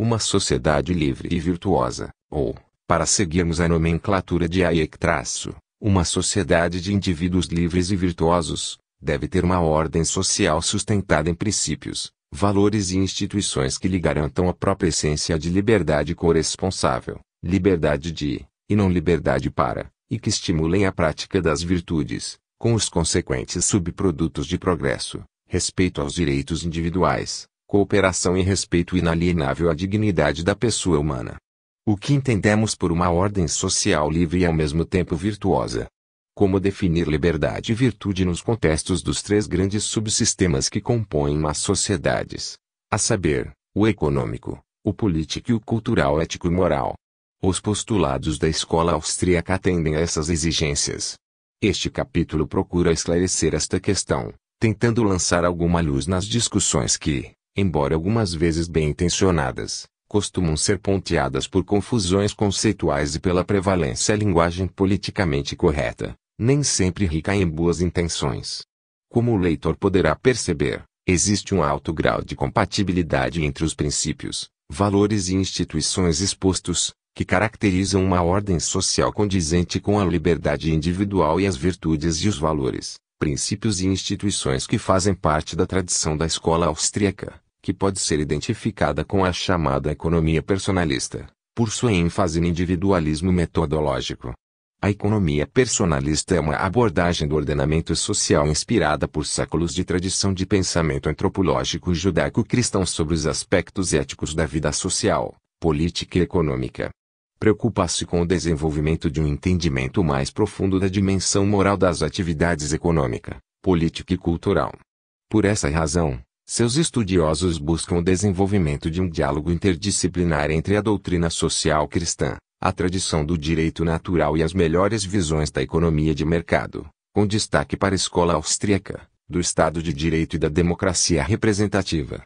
Uma sociedade livre e virtuosa, ou, para seguirmos a nomenclatura de Hayek traço, uma sociedade de indivíduos livres e virtuosos, deve ter uma ordem social sustentada em princípios, valores e instituições que lhe garantam a própria essência de liberdade corresponsável, liberdade de, e não liberdade para, e que estimulem a prática das virtudes, com os consequentes subprodutos de progresso, respeito aos direitos individuais, cooperação e respeito inalienável à dignidade da pessoa humana. O que entendemos por uma ordem social livre e ao mesmo tempo virtuosa? Como definir liberdade e virtude nos contextos dos três grandes subsistemas que compõem as sociedades? A saber, o econômico, o político e o cultural ético e moral. Os postulados da escola austríaca atendem a essas exigências. Este capítulo procura esclarecer esta questão, tentando lançar alguma luz nas discussões que, embora algumas vezes bem intencionadas, costumam ser ponteadas por confusões conceituais e pela prevalência à linguagem politicamente correta, nem sempre rica em boas intenções. Como o leitor poderá perceber, existe um alto grau de compatibilidade entre os princípios, valores e instituições expostos, que caracterizam uma ordem social condizente com a liberdade individual e as virtudes e os valores, princípios e instituições que fazem parte da tradição da escola austríaca que pode ser identificada com a chamada economia personalista, por sua ênfase no individualismo metodológico. A economia personalista é uma abordagem do ordenamento social inspirada por séculos de tradição de pensamento antropológico judaico-cristão sobre os aspectos éticos da vida social, política e econômica. Preocupa-se com o desenvolvimento de um entendimento mais profundo da dimensão moral das atividades econômica, política e cultural. Por essa razão, seus estudiosos buscam o desenvolvimento de um diálogo interdisciplinar entre a doutrina social cristã, a tradição do direito natural e as melhores visões da economia de mercado, com destaque para a escola austríaca, do Estado de Direito e da democracia representativa.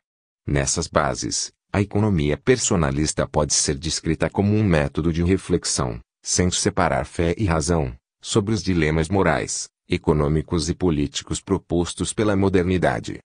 Nessas bases, a economia personalista pode ser descrita como um método de reflexão, sem separar fé e razão, sobre os dilemas morais, econômicos e políticos propostos pela modernidade.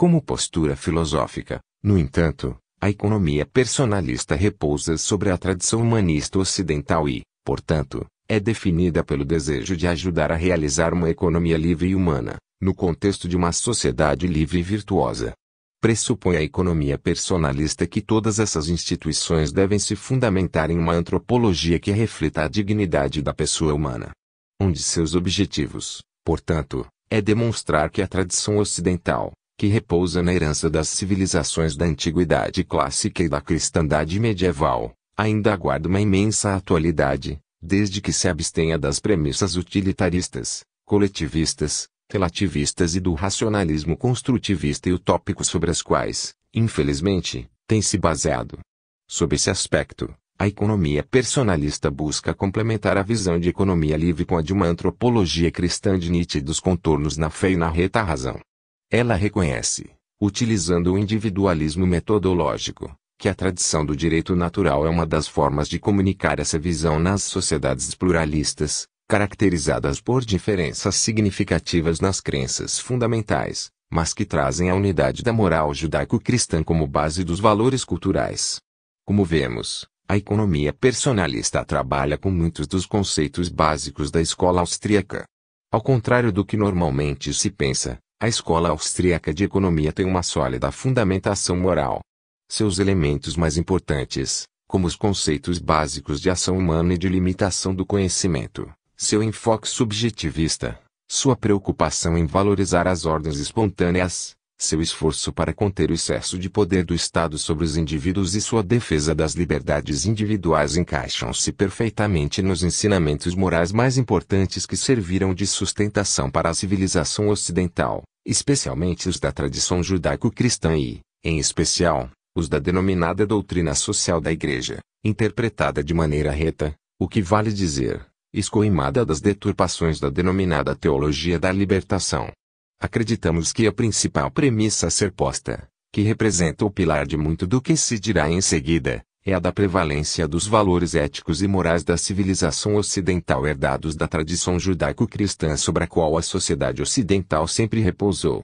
Como postura filosófica, no entanto, a economia personalista repousa sobre a tradição humanista ocidental e, portanto, é definida pelo desejo de ajudar a realizar uma economia livre e humana, no contexto de uma sociedade livre e virtuosa. Pressupõe a economia personalista que todas essas instituições devem se fundamentar em uma antropologia que reflita a dignidade da pessoa humana. Um de seus objetivos, portanto, é demonstrar que a tradição ocidental, que repousa na herança das civilizações da antiguidade clássica e da cristandade medieval, ainda aguarda uma imensa atualidade, desde que se abstenha das premissas utilitaristas, coletivistas, relativistas e do racionalismo construtivista e utópico sobre as quais, infelizmente, tem se baseado. Sob esse aspecto, a economia personalista busca complementar a visão de economia livre com a de uma antropologia cristã de nítidos contornos na fé e na reta razão. Ela reconhece, utilizando o individualismo metodológico, que a tradição do direito natural é uma das formas de comunicar essa visão nas sociedades pluralistas, caracterizadas por diferenças significativas nas crenças fundamentais, mas que trazem a unidade da moral judaico-cristã como base dos valores culturais. Como vemos, a economia personalista trabalha com muitos dos conceitos básicos da escola austríaca. Ao contrário do que normalmente se pensa, a escola austríaca de economia tem uma sólida fundamentação moral. Seus elementos mais importantes, como os conceitos básicos de ação humana e de limitação do conhecimento, seu enfoque subjetivista, sua preocupação em valorizar as ordens espontâneas, seu esforço para conter o excesso de poder do Estado sobre os indivíduos e sua defesa das liberdades individuais encaixam-se perfeitamente nos ensinamentos morais mais importantes que serviram de sustentação para a civilização ocidental, especialmente os da tradição judaico-cristã e, em especial, os da denominada doutrina social da Igreja, interpretada de maneira reta, o que vale dizer, escoimada das deturpações da denominada teologia da libertação. Acreditamos que a principal premissa a ser posta, que representa o pilar de muito do que se dirá em seguida, é a da prevalência dos valores éticos e morais da civilização ocidental herdados da tradição judaico-cristã sobre a qual a sociedade ocidental sempre repousou.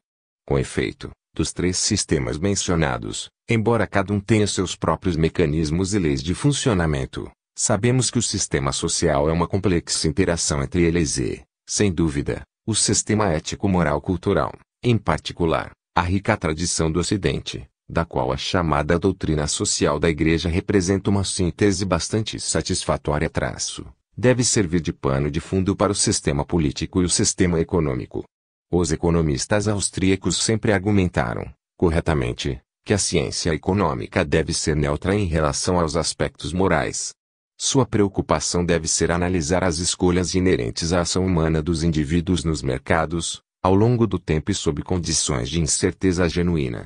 Com efeito, dos três sistemas mencionados, embora cada um tenha seus próprios mecanismos e leis de funcionamento, sabemos que o sistema social é uma complexa interação entre eles e, sem dúvida, o sistema ético-moral cultural, em particular, a rica tradição do Ocidente, da qual a chamada doutrina social da Igreja representa uma síntese bastante satisfatória. Traço, deve servir de pano de fundo para o sistema político e o sistema econômico. Os economistas austríacos sempre argumentaram, corretamente, que a ciência econômica deve ser neutra em relação aos aspectos morais, sua preocupação deve ser analisar as escolhas inerentes à ação humana dos indivíduos nos mercados, ao longo do tempo e sob condições de incerteza genuína.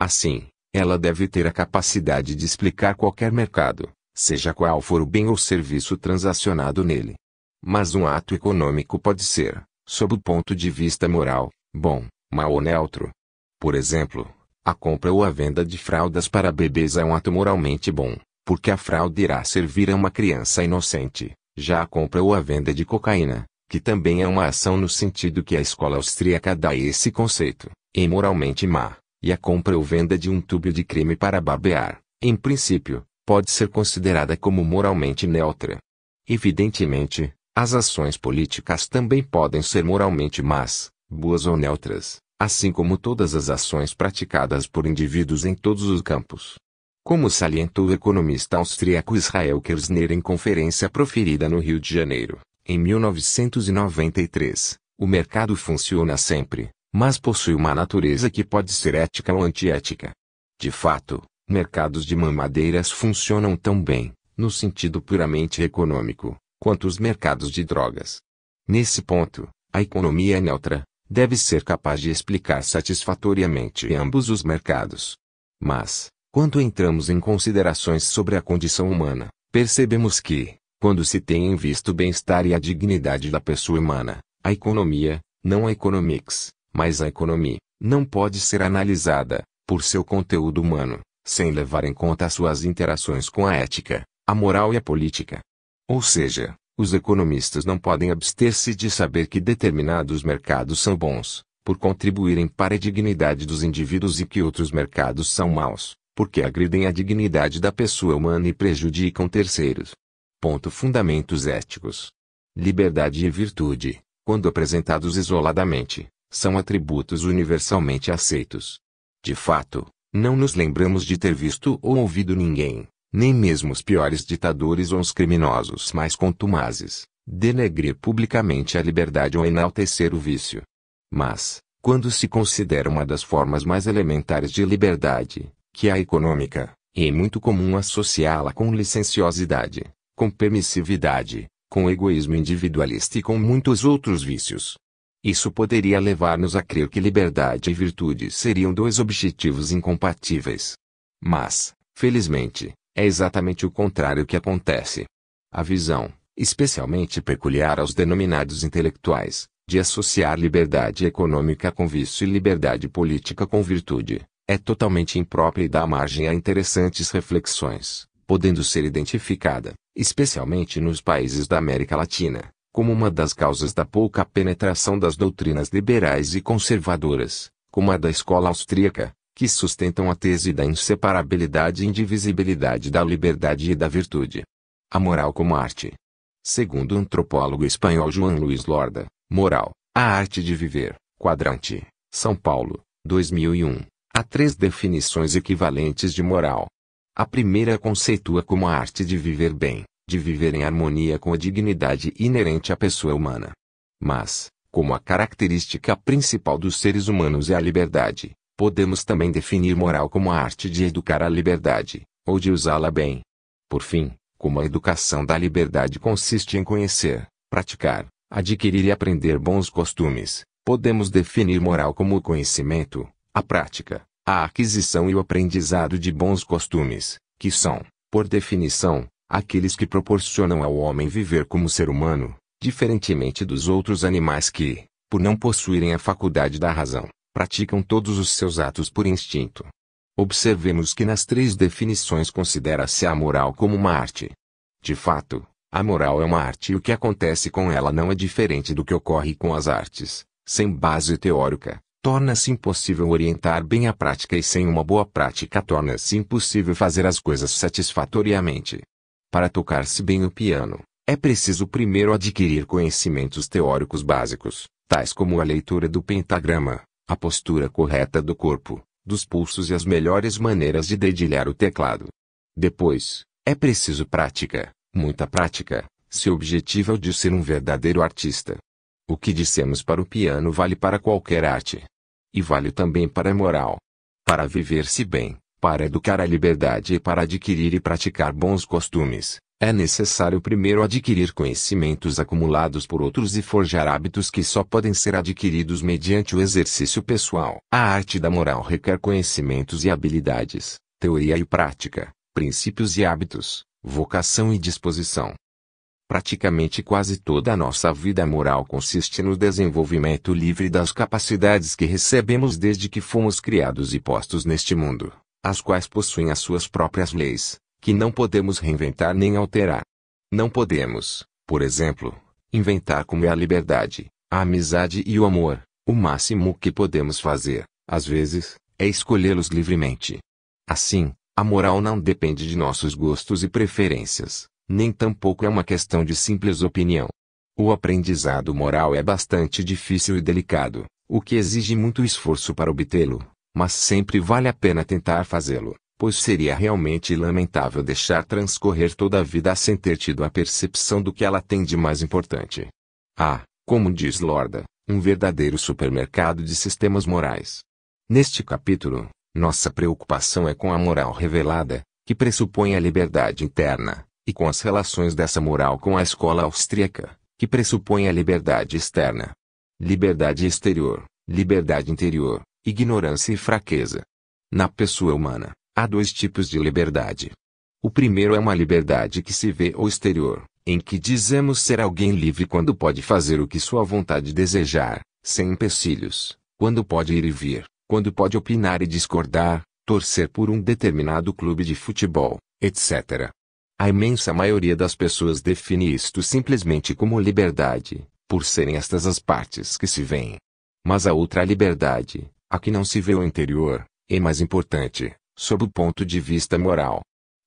Assim, ela deve ter a capacidade de explicar qualquer mercado, seja qual for o bem ou serviço transacionado nele. Mas um ato econômico pode ser, sob o ponto de vista moral, bom, mau ou neutro. Por exemplo, a compra ou a venda de fraldas para bebês é um ato moralmente bom, porque a fraude irá servir a uma criança inocente. Já a compra ou a venda de cocaína, que também é uma ação no sentido que a escola austríaca dá esse conceito, é moralmente má, e a compra ou venda de um tubo de creme para babear, em princípio, pode ser considerada como moralmente neutra. Evidentemente, as ações políticas também podem ser moralmente más, boas ou neutras, assim como todas as ações praticadas por indivíduos em todos os campos como salientou o economista austríaco Israel Kirzner em conferência proferida no Rio de Janeiro, em 1993, o mercado funciona sempre, mas possui uma natureza que pode ser ética ou antiética. De fato, mercados de mamadeiras funcionam tão bem, no sentido puramente econômico, quanto os mercados de drogas. Nesse ponto, a economia neutra deve ser capaz de explicar satisfatoriamente ambos os mercados. Mas, quando entramos em considerações sobre a condição humana, percebemos que, quando se tem em vista o bem-estar e a dignidade da pessoa humana, a economia, não a economics, mas a economia, não pode ser analisada, por seu conteúdo humano, sem levar em conta suas interações com a ética, a moral e a política. Ou seja, os economistas não podem abster-se de saber que determinados mercados são bons, por contribuírem para a dignidade dos indivíduos e que outros mercados são maus, porque agridem a dignidade da pessoa humana e prejudicam terceiros. Ponto fundamentos éticos. Liberdade e virtude, quando apresentados isoladamente, são atributos universalmente aceitos. De fato, não nos lembramos de ter visto ou ouvido ninguém, nem mesmo os piores ditadores ou os criminosos mais contumazes, denegrir publicamente a liberdade ou enaltecer o vício. Mas, quando se considera uma das formas mais elementares de liberdade, que a é econômica, e é muito comum associá-la com licenciosidade, com permissividade, com egoísmo individualista e com muitos outros vícios. Isso poderia levar-nos a crer que liberdade e virtude seriam dois objetivos incompatíveis. Mas, felizmente, é exatamente o contrário que acontece. A visão, especialmente peculiar aos denominados intelectuais, de associar liberdade econômica com vício e liberdade política com virtude, é totalmente imprópria e dá margem a interessantes reflexões, podendo ser identificada, especialmente nos países da América Latina, como uma das causas da pouca penetração das doutrinas liberais e conservadoras, como a da escola austríaca, que sustentam a tese da inseparabilidade e indivisibilidade da liberdade e da virtude. A moral como arte. Segundo o antropólogo espanhol João Luiz Lorda, Moral, a arte de viver, quadrante, São Paulo, 2001. Há três definições equivalentes de moral. A primeira conceitua como a arte de viver bem, de viver em harmonia com a dignidade inerente à pessoa humana. Mas, como a característica principal dos seres humanos é a liberdade, podemos também definir moral como a arte de educar a liberdade, ou de usá-la bem. Por fim, como a educação da liberdade consiste em conhecer, praticar, adquirir e aprender bons costumes, podemos definir moral como o conhecimento, a prática, a aquisição e o aprendizado de bons costumes, que são, por definição, aqueles que proporcionam ao homem viver como ser humano, diferentemente dos outros animais que, por não possuírem a faculdade da razão, praticam todos os seus atos por instinto. Observemos que nas três definições considera-se a moral como uma arte. De fato, a moral é uma arte e o que acontece com ela não é diferente do que ocorre com as artes, sem base teórica, torna-se impossível orientar bem a prática e sem uma boa prática torna-se impossível fazer as coisas satisfatoriamente. Para tocar-se bem o piano, é preciso primeiro adquirir conhecimentos teóricos básicos, tais como a leitura do pentagrama, a postura correta do corpo, dos pulsos e as melhores maneiras de dedilhar o teclado. Depois, é preciso prática, muita prática, se o objetivo é o de ser um verdadeiro artista. O que dissemos para o piano vale para qualquer arte. E vale também para a moral. Para viver-se bem, para educar a liberdade e para adquirir e praticar bons costumes, é necessário primeiro adquirir conhecimentos acumulados por outros e forjar hábitos que só podem ser adquiridos mediante o exercício pessoal. A arte da moral requer conhecimentos e habilidades, teoria e prática, princípios e hábitos, vocação e disposição. Praticamente quase toda a nossa vida moral consiste no desenvolvimento livre das capacidades que recebemos desde que fomos criados e postos neste mundo, as quais possuem as suas próprias leis, que não podemos reinventar nem alterar. Não podemos, por exemplo, inventar como é a liberdade, a amizade e o amor. O máximo que podemos fazer, às vezes, é escolhê-los livremente. Assim, a moral não depende de nossos gostos e preferências, nem tampouco é uma questão de simples opinião. O aprendizado moral é bastante difícil e delicado, o que exige muito esforço para obtê-lo, mas sempre vale a pena tentar fazê-lo, pois seria realmente lamentável deixar transcorrer toda a vida sem ter tido a percepção do que ela tem de mais importante. Há, ah, como diz Lorda, um verdadeiro supermercado de sistemas morais. Neste capítulo, nossa preocupação é com a moral revelada, que pressupõe a liberdade interna, e com as relações dessa moral com a escola austríaca, que pressupõe a liberdade externa, liberdade exterior, liberdade interior, ignorância e fraqueza. Na pessoa humana, há dois tipos de liberdade. O primeiro é uma liberdade que se vê ou exterior, em que dizemos ser alguém livre quando pode fazer o que sua vontade desejar, sem empecilhos, quando pode ir e vir, quando pode opinar e discordar, torcer por um determinado clube de futebol, etc. A imensa maioria das pessoas define isto simplesmente como liberdade, por serem estas as partes que se veem. Mas a outra liberdade, a que não se vê o interior, é mais importante, sob o ponto de vista moral.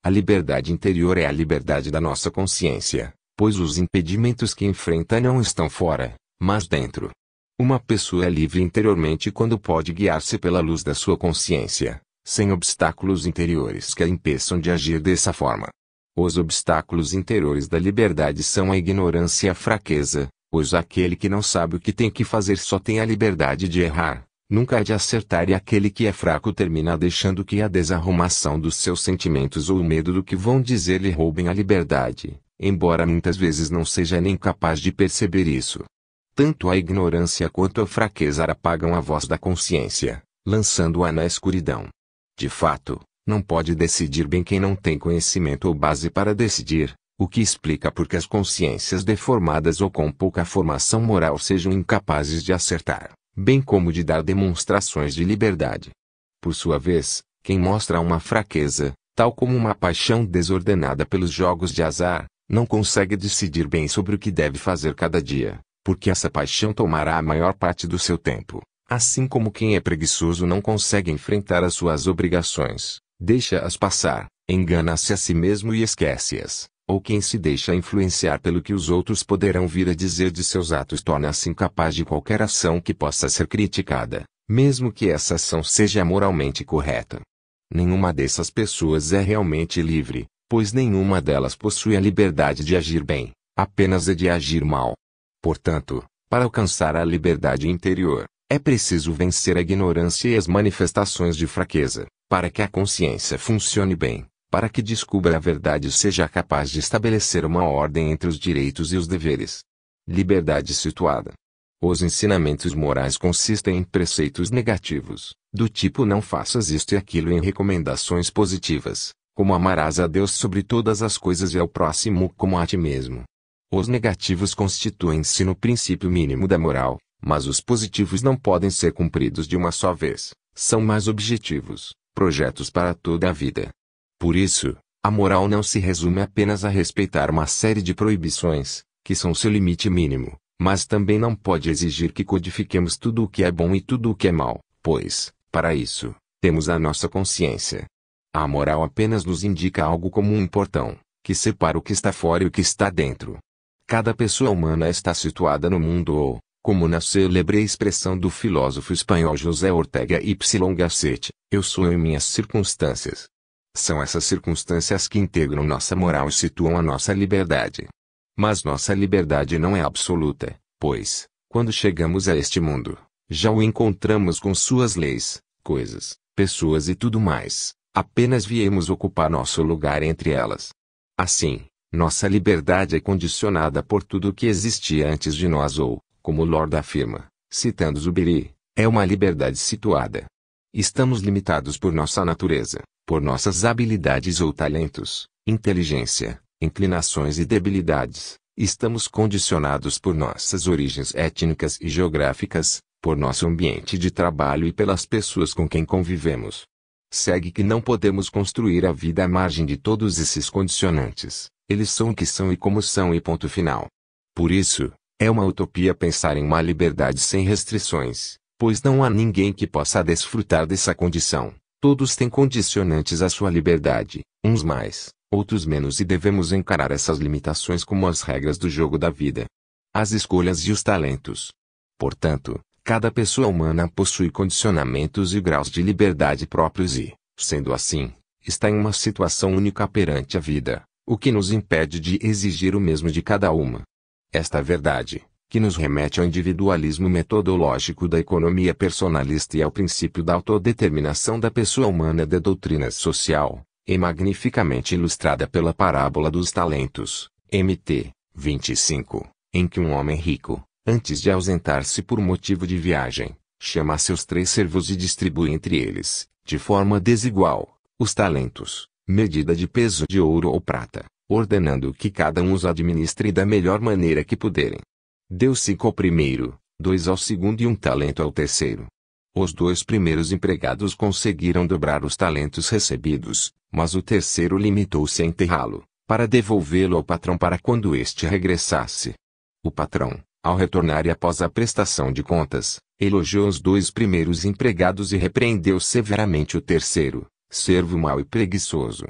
A liberdade interior é a liberdade da nossa consciência, pois os impedimentos que enfrenta não estão fora, mas dentro. Uma pessoa é livre interiormente quando pode guiar-se pela luz da sua consciência, sem obstáculos interiores que a impeçam de agir dessa forma. Os obstáculos interiores da liberdade são a ignorância e a fraqueza, pois aquele que não sabe o que tem que fazer só tem a liberdade de errar, nunca de acertar e aquele que é fraco termina deixando que a desarrumação dos seus sentimentos ou o medo do que vão dizer lhe roubem a liberdade, embora muitas vezes não seja nem capaz de perceber isso. Tanto a ignorância quanto a fraqueza apagam a voz da consciência, lançando-a na escuridão. De fato, não pode decidir bem quem não tem conhecimento ou base para decidir, o que explica porque as consciências deformadas ou com pouca formação moral sejam incapazes de acertar, bem como de dar demonstrações de liberdade. Por sua vez, quem mostra uma fraqueza, tal como uma paixão desordenada pelos jogos de azar, não consegue decidir bem sobre o que deve fazer cada dia, porque essa paixão tomará a maior parte do seu tempo, assim como quem é preguiçoso não consegue enfrentar as suas obrigações, Deixa-as passar, engana-se a si mesmo e esquece-as, ou quem se deixa influenciar pelo que os outros poderão vir a dizer de seus atos torna-se incapaz de qualquer ação que possa ser criticada, mesmo que essa ação seja moralmente correta. Nenhuma dessas pessoas é realmente livre, pois nenhuma delas possui a liberdade de agir bem, apenas a de agir mal. Portanto, para alcançar a liberdade interior, é preciso vencer a ignorância e as manifestações de fraqueza, para que a consciência funcione bem, para que descubra a verdade e seja capaz de estabelecer uma ordem entre os direitos e os deveres. Liberdade situada. Os ensinamentos morais consistem em preceitos negativos, do tipo não faças isto e aquilo em recomendações positivas, como amarás a Deus sobre todas as coisas e ao próximo como a ti mesmo. Os negativos constituem-se no princípio mínimo da moral, mas os positivos não podem ser cumpridos de uma só vez. São mais objetivos, projetos para toda a vida. Por isso, a moral não se resume apenas a respeitar uma série de proibições, que são seu limite mínimo, mas também não pode exigir que codifiquemos tudo o que é bom e tudo o que é mal, pois, para isso, temos a nossa consciência. A moral apenas nos indica algo como um portão, que separa o que está fora e o que está dentro. Cada pessoa humana está situada no mundo ou, como na célebre expressão do filósofo espanhol José Ortega y Gasset, eu sou em minhas circunstâncias. São essas circunstâncias que integram nossa moral e situam a nossa liberdade. Mas nossa liberdade não é absoluta, pois, quando chegamos a este mundo, já o encontramos com suas leis, coisas, pessoas e tudo mais, apenas viemos ocupar nosso lugar entre elas. Assim, nossa liberdade é condicionada por tudo o que existia antes de nós ou, como Lord afirma, citando Zubiri, é uma liberdade situada. Estamos limitados por nossa natureza, por nossas habilidades ou talentos, inteligência, inclinações e debilidades. Estamos condicionados por nossas origens étnicas e geográficas, por nosso ambiente de trabalho e pelas pessoas com quem convivemos. Segue que não podemos construir a vida à margem de todos esses condicionantes, eles são o que são e como são e ponto final. Por isso, é uma utopia pensar em uma liberdade sem restrições, pois não há ninguém que possa desfrutar dessa condição. Todos têm condicionantes à sua liberdade, uns mais, outros menos, e devemos encarar essas limitações como as regras do jogo da vida, as escolhas e os talentos. Portanto, cada pessoa humana possui condicionamentos e graus de liberdade próprios e, sendo assim, está em uma situação única perante a vida, o que nos impede de exigir o mesmo de cada uma. Esta verdade, que nos remete ao individualismo metodológico da economia personalista e ao princípio da autodeterminação da pessoa humana da doutrina social, é magnificamente ilustrada pela parábola dos talentos, MT 25, em que um homem rico, antes de ausentar-se por motivo de viagem, chama seus três servos e distribui entre eles, de forma desigual, os talentos, medida de peso de ouro ou prata ordenando que cada um os administre da melhor maneira que puderem. Deu cinco ao primeiro, dois ao segundo e um talento ao terceiro. Os dois primeiros empregados conseguiram dobrar os talentos recebidos, mas o terceiro limitou-se a enterrá-lo, para devolvê-lo ao patrão para quando este regressasse. O patrão, ao retornar e após a prestação de contas, elogiou os dois primeiros empregados e repreendeu severamente o terceiro, servo mau e preguiçoso.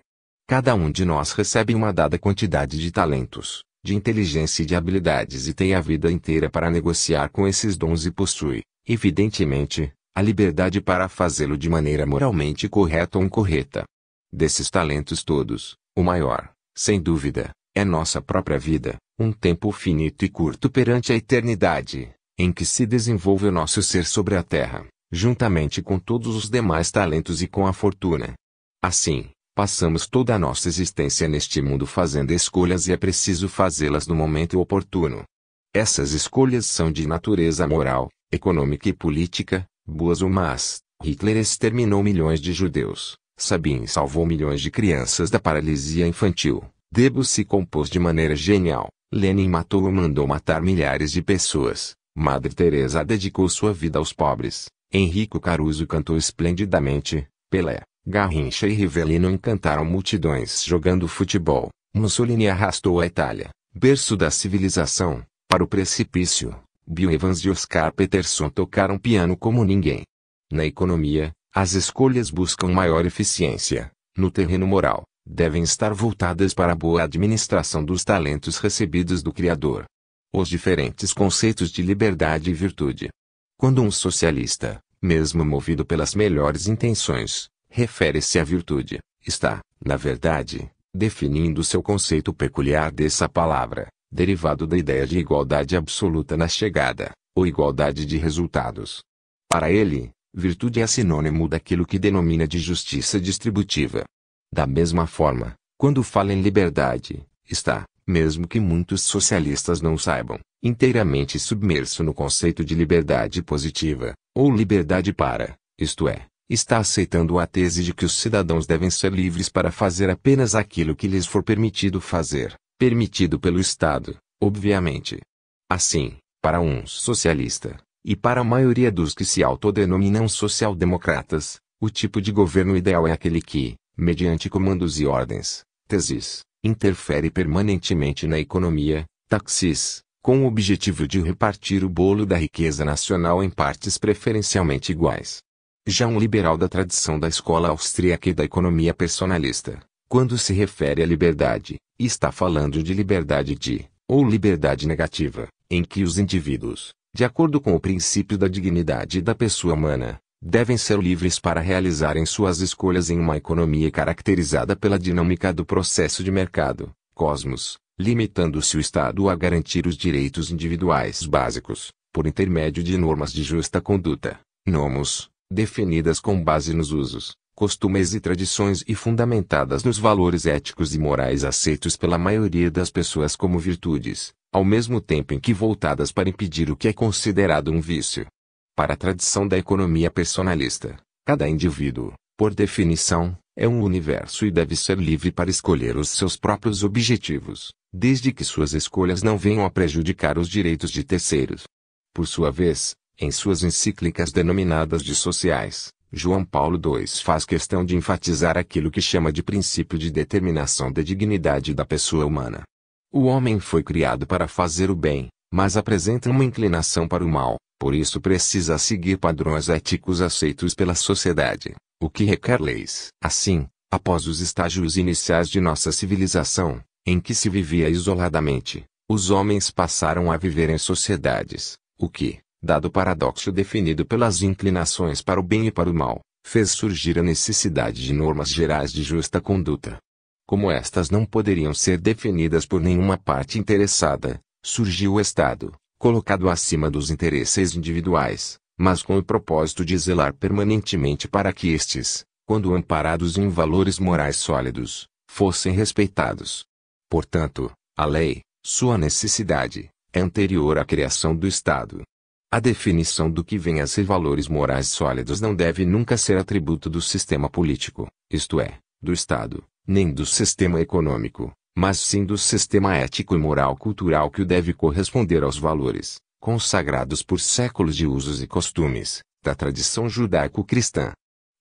Cada um de nós recebe uma dada quantidade de talentos, de inteligência e de habilidades e tem a vida inteira para negociar com esses dons e possui, evidentemente, a liberdade para fazê-lo de maneira moralmente correta ou incorreta. Desses talentos todos, o maior, sem dúvida, é nossa própria vida, um tempo finito e curto perante a eternidade, em que se desenvolve o nosso ser sobre a terra, juntamente com todos os demais talentos e com a fortuna. Assim, Passamos toda a nossa existência neste mundo fazendo escolhas e é preciso fazê-las no momento oportuno. Essas escolhas são de natureza moral, econômica e política, boas ou más. Hitler exterminou milhões de judeus, Sabin salvou milhões de crianças da paralisia infantil, se compôs de maneira genial, Lenin matou ou mandou matar milhares de pessoas, Madre Teresa dedicou sua vida aos pobres, Henrico Caruso cantou esplendidamente, Pelé, Garrincha e Rivelino encantaram multidões jogando futebol. Mussolini arrastou a Itália, berço da civilização, para o precipício. Bill Evans e Oscar Peterson tocaram piano como ninguém. Na economia, as escolhas buscam maior eficiência. No terreno moral, devem estar voltadas para a boa administração dos talentos recebidos do Criador. Os diferentes conceitos de liberdade e virtude. Quando um socialista, mesmo movido pelas melhores intenções, refere-se à virtude, está, na verdade, definindo seu conceito peculiar dessa palavra, derivado da ideia de igualdade absoluta na chegada, ou igualdade de resultados. Para ele, virtude é sinônimo daquilo que denomina de justiça distributiva. Da mesma forma, quando fala em liberdade, está, mesmo que muitos socialistas não saibam, inteiramente submerso no conceito de liberdade positiva, ou liberdade para, isto é, está aceitando a tese de que os cidadãos devem ser livres para fazer apenas aquilo que lhes for permitido fazer, permitido pelo Estado, obviamente. Assim, para um socialista, e para a maioria dos que se autodenominam social-democratas, o tipo de governo ideal é aquele que, mediante comandos e ordens, teses, interfere permanentemente na economia, taxis, com o objetivo de repartir o bolo da riqueza nacional em partes preferencialmente iguais. Já um liberal da tradição da escola austríaca e da economia personalista, quando se refere à liberdade, está falando de liberdade de, ou liberdade negativa, em que os indivíduos, de acordo com o princípio da dignidade da pessoa humana, devem ser livres para realizarem suas escolhas em uma economia caracterizada pela dinâmica do processo de mercado, cosmos, limitando-se o Estado a garantir os direitos individuais básicos, por intermédio de normas de justa conduta, nomos, definidas com base nos usos, costumes e tradições e fundamentadas nos valores éticos e morais aceitos pela maioria das pessoas como virtudes, ao mesmo tempo em que voltadas para impedir o que é considerado um vício. Para a tradição da economia personalista, cada indivíduo, por definição, é um universo e deve ser livre para escolher os seus próprios objetivos, desde que suas escolhas não venham a prejudicar os direitos de terceiros. Por sua vez, em suas encíclicas denominadas de sociais, João Paulo II faz questão de enfatizar aquilo que chama de princípio de determinação da dignidade da pessoa humana. O homem foi criado para fazer o bem, mas apresenta uma inclinação para o mal, por isso precisa seguir padrões éticos aceitos pela sociedade, o que requer leis. Assim, após os estágios iniciais de nossa civilização, em que se vivia isoladamente, os homens passaram a viver em sociedades, o que, dado o paradoxo definido pelas inclinações para o bem e para o mal, fez surgir a necessidade de normas gerais de justa conduta. Como estas não poderiam ser definidas por nenhuma parte interessada, surgiu o Estado, colocado acima dos interesses individuais, mas com o propósito de zelar permanentemente para que estes, quando amparados em valores morais sólidos, fossem respeitados. Portanto, a lei, sua necessidade, é anterior à criação do Estado. A definição do que vem a ser valores morais sólidos não deve nunca ser atributo do sistema político, isto é, do Estado, nem do sistema econômico, mas sim do sistema ético e moral cultural que o deve corresponder aos valores, consagrados por séculos de usos e costumes, da tradição judaico-cristã.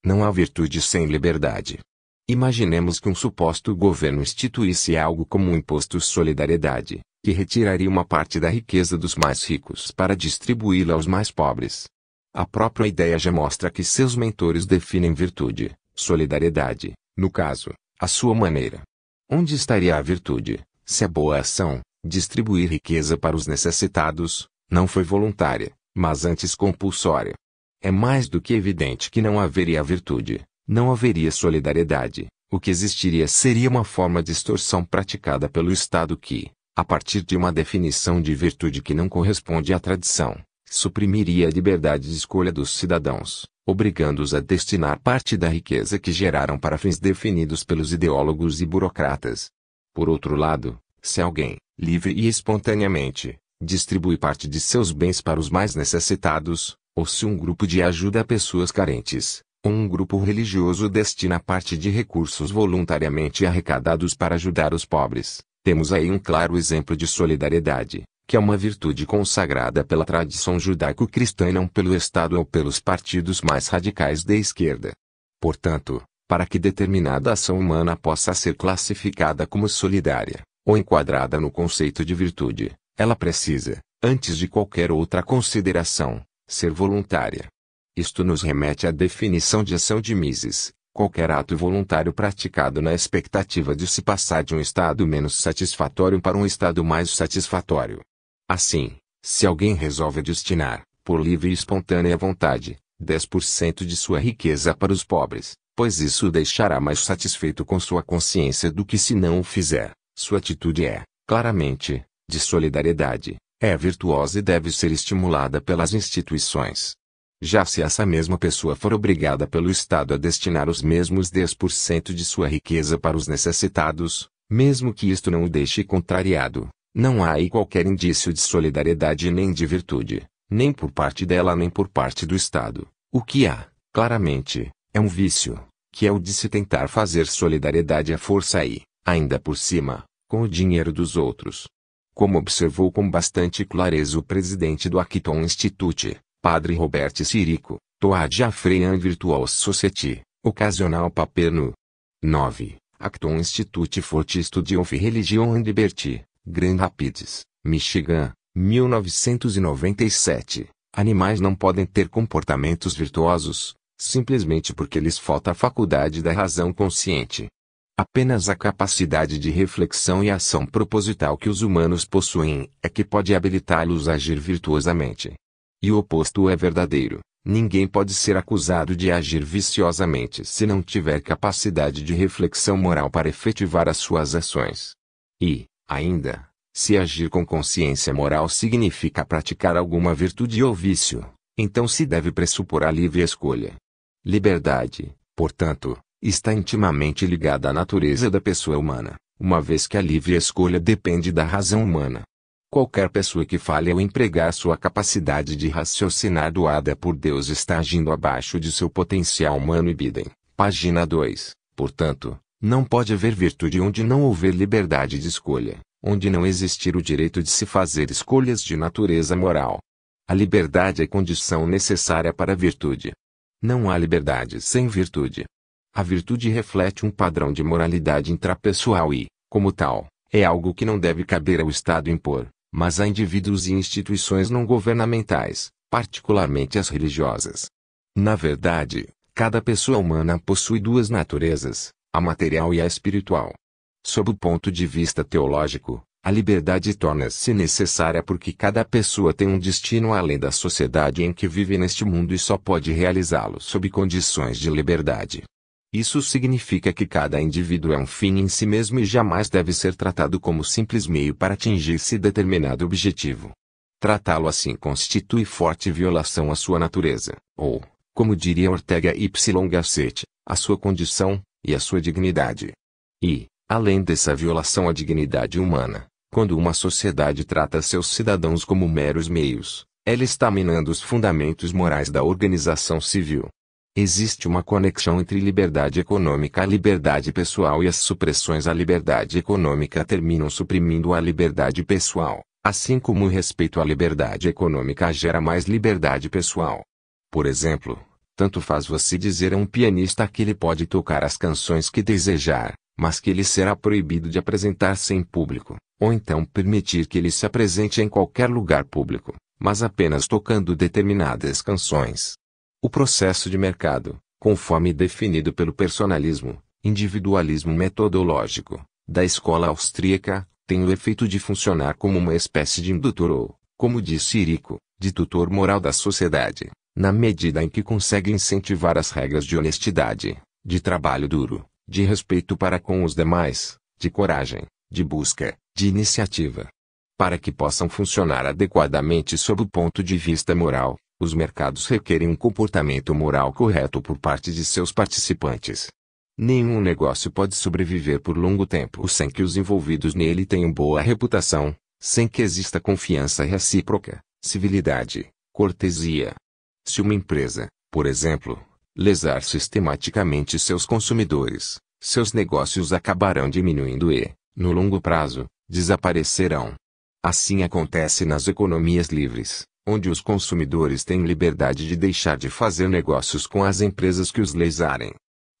Não há virtude sem liberdade. Imaginemos que um suposto governo instituísse algo como um imposto solidariedade, que retiraria uma parte da riqueza dos mais ricos para distribuí-la aos mais pobres. A própria ideia já mostra que seus mentores definem virtude, solidariedade, no caso, a sua maneira. Onde estaria a virtude, se a boa ação, distribuir riqueza para os necessitados, não foi voluntária, mas antes compulsória? É mais do que evidente que não haveria virtude, não haveria solidariedade, o que existiria seria uma forma de extorsão praticada pelo Estado que, a partir de uma definição de virtude que não corresponde à tradição, suprimiria a liberdade de escolha dos cidadãos, obrigando-os a destinar parte da riqueza que geraram para fins definidos pelos ideólogos e burocratas. Por outro lado, se alguém, livre e espontaneamente, distribui parte de seus bens para os mais necessitados, ou se um grupo de ajuda a pessoas carentes, ou um grupo religioso destina parte de recursos voluntariamente arrecadados para ajudar os pobres, temos aí um claro exemplo de solidariedade, que é uma virtude consagrada pela tradição judaico-cristã e não pelo Estado ou pelos partidos mais radicais da esquerda. Portanto, para que determinada ação humana possa ser classificada como solidária, ou enquadrada no conceito de virtude, ela precisa, antes de qualquer outra consideração, ser voluntária. Isto nos remete à definição de ação de Mises, Qualquer ato voluntário praticado na expectativa de se passar de um estado menos satisfatório para um estado mais satisfatório. Assim, se alguém resolve destinar, por livre e espontânea vontade, 10% de sua riqueza para os pobres, pois isso o deixará mais satisfeito com sua consciência do que se não o fizer. Sua atitude é, claramente, de solidariedade, é virtuosa e deve ser estimulada pelas instituições. Já se essa mesma pessoa for obrigada pelo Estado a destinar os mesmos 10% de sua riqueza para os necessitados, mesmo que isto não o deixe contrariado, não há aí qualquer indício de solidariedade nem de virtude, nem por parte dela nem por parte do Estado. O que há, claramente, é um vício, que é o de se tentar fazer solidariedade à força e, ainda por cima, com o dinheiro dos outros. Como observou com bastante clareza o presidente do Acton Institute, Padre Roberto Sirico, Toadia Freian Virtual Society, Ocasional Paperno. no 9. Acton Institute for Study of Religion and Liberty, Grand Rapids, Michigan, 1997. Animais não podem ter comportamentos virtuosos, simplesmente porque lhes falta a faculdade da razão consciente. Apenas a capacidade de reflexão e ação proposital que os humanos possuem é que pode habilitá-los a agir virtuosamente. E o oposto é verdadeiro. Ninguém pode ser acusado de agir viciosamente se não tiver capacidade de reflexão moral para efetivar as suas ações. E, ainda, se agir com consciência moral significa praticar alguma virtude ou vício, então se deve pressupor a livre escolha. Liberdade, portanto, está intimamente ligada à natureza da pessoa humana, uma vez que a livre escolha depende da razão humana. Qualquer pessoa que falhe ao empregar sua capacidade de raciocinar doada por Deus está agindo abaixo de seu potencial humano e bidem. Página 2. Portanto, não pode haver virtude onde não houver liberdade de escolha, onde não existir o direito de se fazer escolhas de natureza moral. A liberdade é condição necessária para a virtude. Não há liberdade sem virtude. A virtude reflete um padrão de moralidade intrapessoal e, como tal, é algo que não deve caber ao Estado impor mas a indivíduos e instituições não governamentais, particularmente as religiosas. Na verdade, cada pessoa humana possui duas naturezas, a material e a espiritual. Sob o ponto de vista teológico, a liberdade torna-se necessária porque cada pessoa tem um destino além da sociedade em que vive neste mundo e só pode realizá-lo sob condições de liberdade. Isso significa que cada indivíduo é um fim em si mesmo e jamais deve ser tratado como simples meio para atingir-se determinado objetivo. Tratá-lo assim constitui forte violação à sua natureza, ou, como diria Ortega y Gasset, à sua condição e à sua dignidade. E, além dessa violação à dignidade humana, quando uma sociedade trata seus cidadãos como meros meios, ela está minando os fundamentos morais da organização civil. Existe uma conexão entre liberdade econômica e liberdade pessoal e as supressões à liberdade econômica terminam suprimindo a liberdade pessoal, assim como o respeito à liberdade econômica gera mais liberdade pessoal. Por exemplo, tanto faz você dizer a um pianista que ele pode tocar as canções que desejar, mas que ele será proibido de apresentar-se em público, ou então permitir que ele se apresente em qualquer lugar público, mas apenas tocando determinadas canções. O processo de mercado, conforme definido pelo personalismo, individualismo metodológico, da escola austríaca, tem o efeito de funcionar como uma espécie de indutor ou, como disse Irico, de tutor moral da sociedade, na medida em que consegue incentivar as regras de honestidade, de trabalho duro, de respeito para com os demais, de coragem, de busca, de iniciativa. Para que possam funcionar adequadamente sob o ponto de vista moral, os mercados requerem um comportamento moral correto por parte de seus participantes. Nenhum negócio pode sobreviver por longo tempo sem que os envolvidos nele tenham boa reputação, sem que exista confiança recíproca, civilidade, cortesia. Se uma empresa, por exemplo, lesar sistematicamente seus consumidores, seus negócios acabarão diminuindo e, no longo prazo, desaparecerão. Assim acontece nas economias livres onde os consumidores têm liberdade de deixar de fazer negócios com as empresas que os lesarem.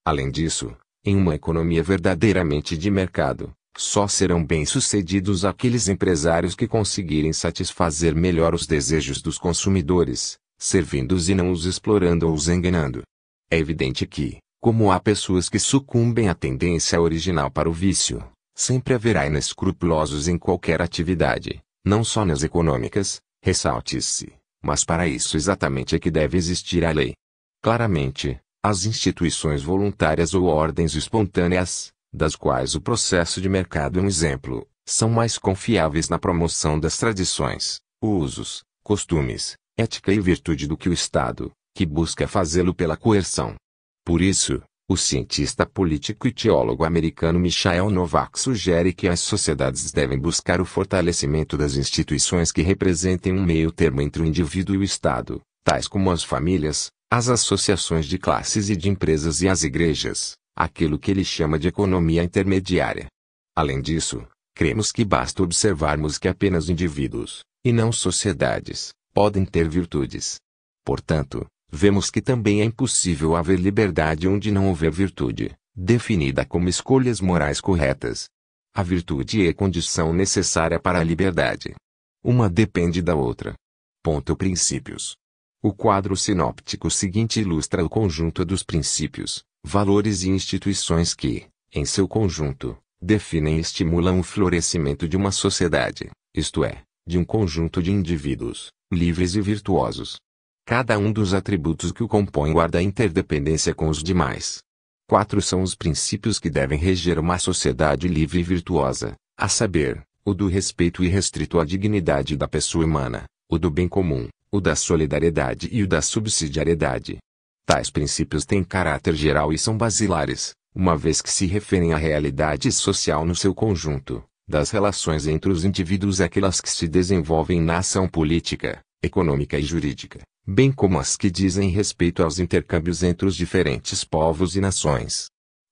Além disso, em uma economia verdadeiramente de mercado, só serão bem-sucedidos aqueles empresários que conseguirem satisfazer melhor os desejos dos consumidores, servindo-os e não os explorando ou os enganando. É evidente que, como há pessoas que sucumbem à tendência original para o vício, sempre haverá inescrupulosos em qualquer atividade, não só nas econômicas, Ressalte-se, mas para isso exatamente é que deve existir a lei. Claramente, as instituições voluntárias ou ordens espontâneas, das quais o processo de mercado é um exemplo, são mais confiáveis na promoção das tradições, usos, costumes, ética e virtude do que o Estado, que busca fazê-lo pela coerção. Por isso, o cientista político e teólogo americano Michael Novak sugere que as sociedades devem buscar o fortalecimento das instituições que representem um meio termo entre o indivíduo e o Estado, tais como as famílias, as associações de classes e de empresas e as igrejas, aquilo que ele chama de economia intermediária. Além disso, cremos que basta observarmos que apenas indivíduos, e não sociedades, podem ter virtudes. Portanto, vemos que também é impossível haver liberdade onde não houver virtude, definida como escolhas morais corretas. A virtude é condição necessária para a liberdade. Uma depende da outra. Ponto princípios. O quadro sinóptico seguinte ilustra o conjunto dos princípios, valores e instituições que, em seu conjunto, definem e estimulam o florescimento de uma sociedade, isto é, de um conjunto de indivíduos, livres e virtuosos. Cada um dos atributos que o compõem guarda interdependência com os demais. Quatro são os princípios que devem reger uma sociedade livre e virtuosa, a saber, o do respeito irrestrito à dignidade da pessoa humana, o do bem comum, o da solidariedade e o da subsidiariedade. Tais princípios têm caráter geral e são basilares, uma vez que se referem à realidade social no seu conjunto, das relações entre os indivíduos aquelas que se desenvolvem na ação política, econômica e jurídica, bem como as que dizem respeito aos intercâmbios entre os diferentes povos e nações.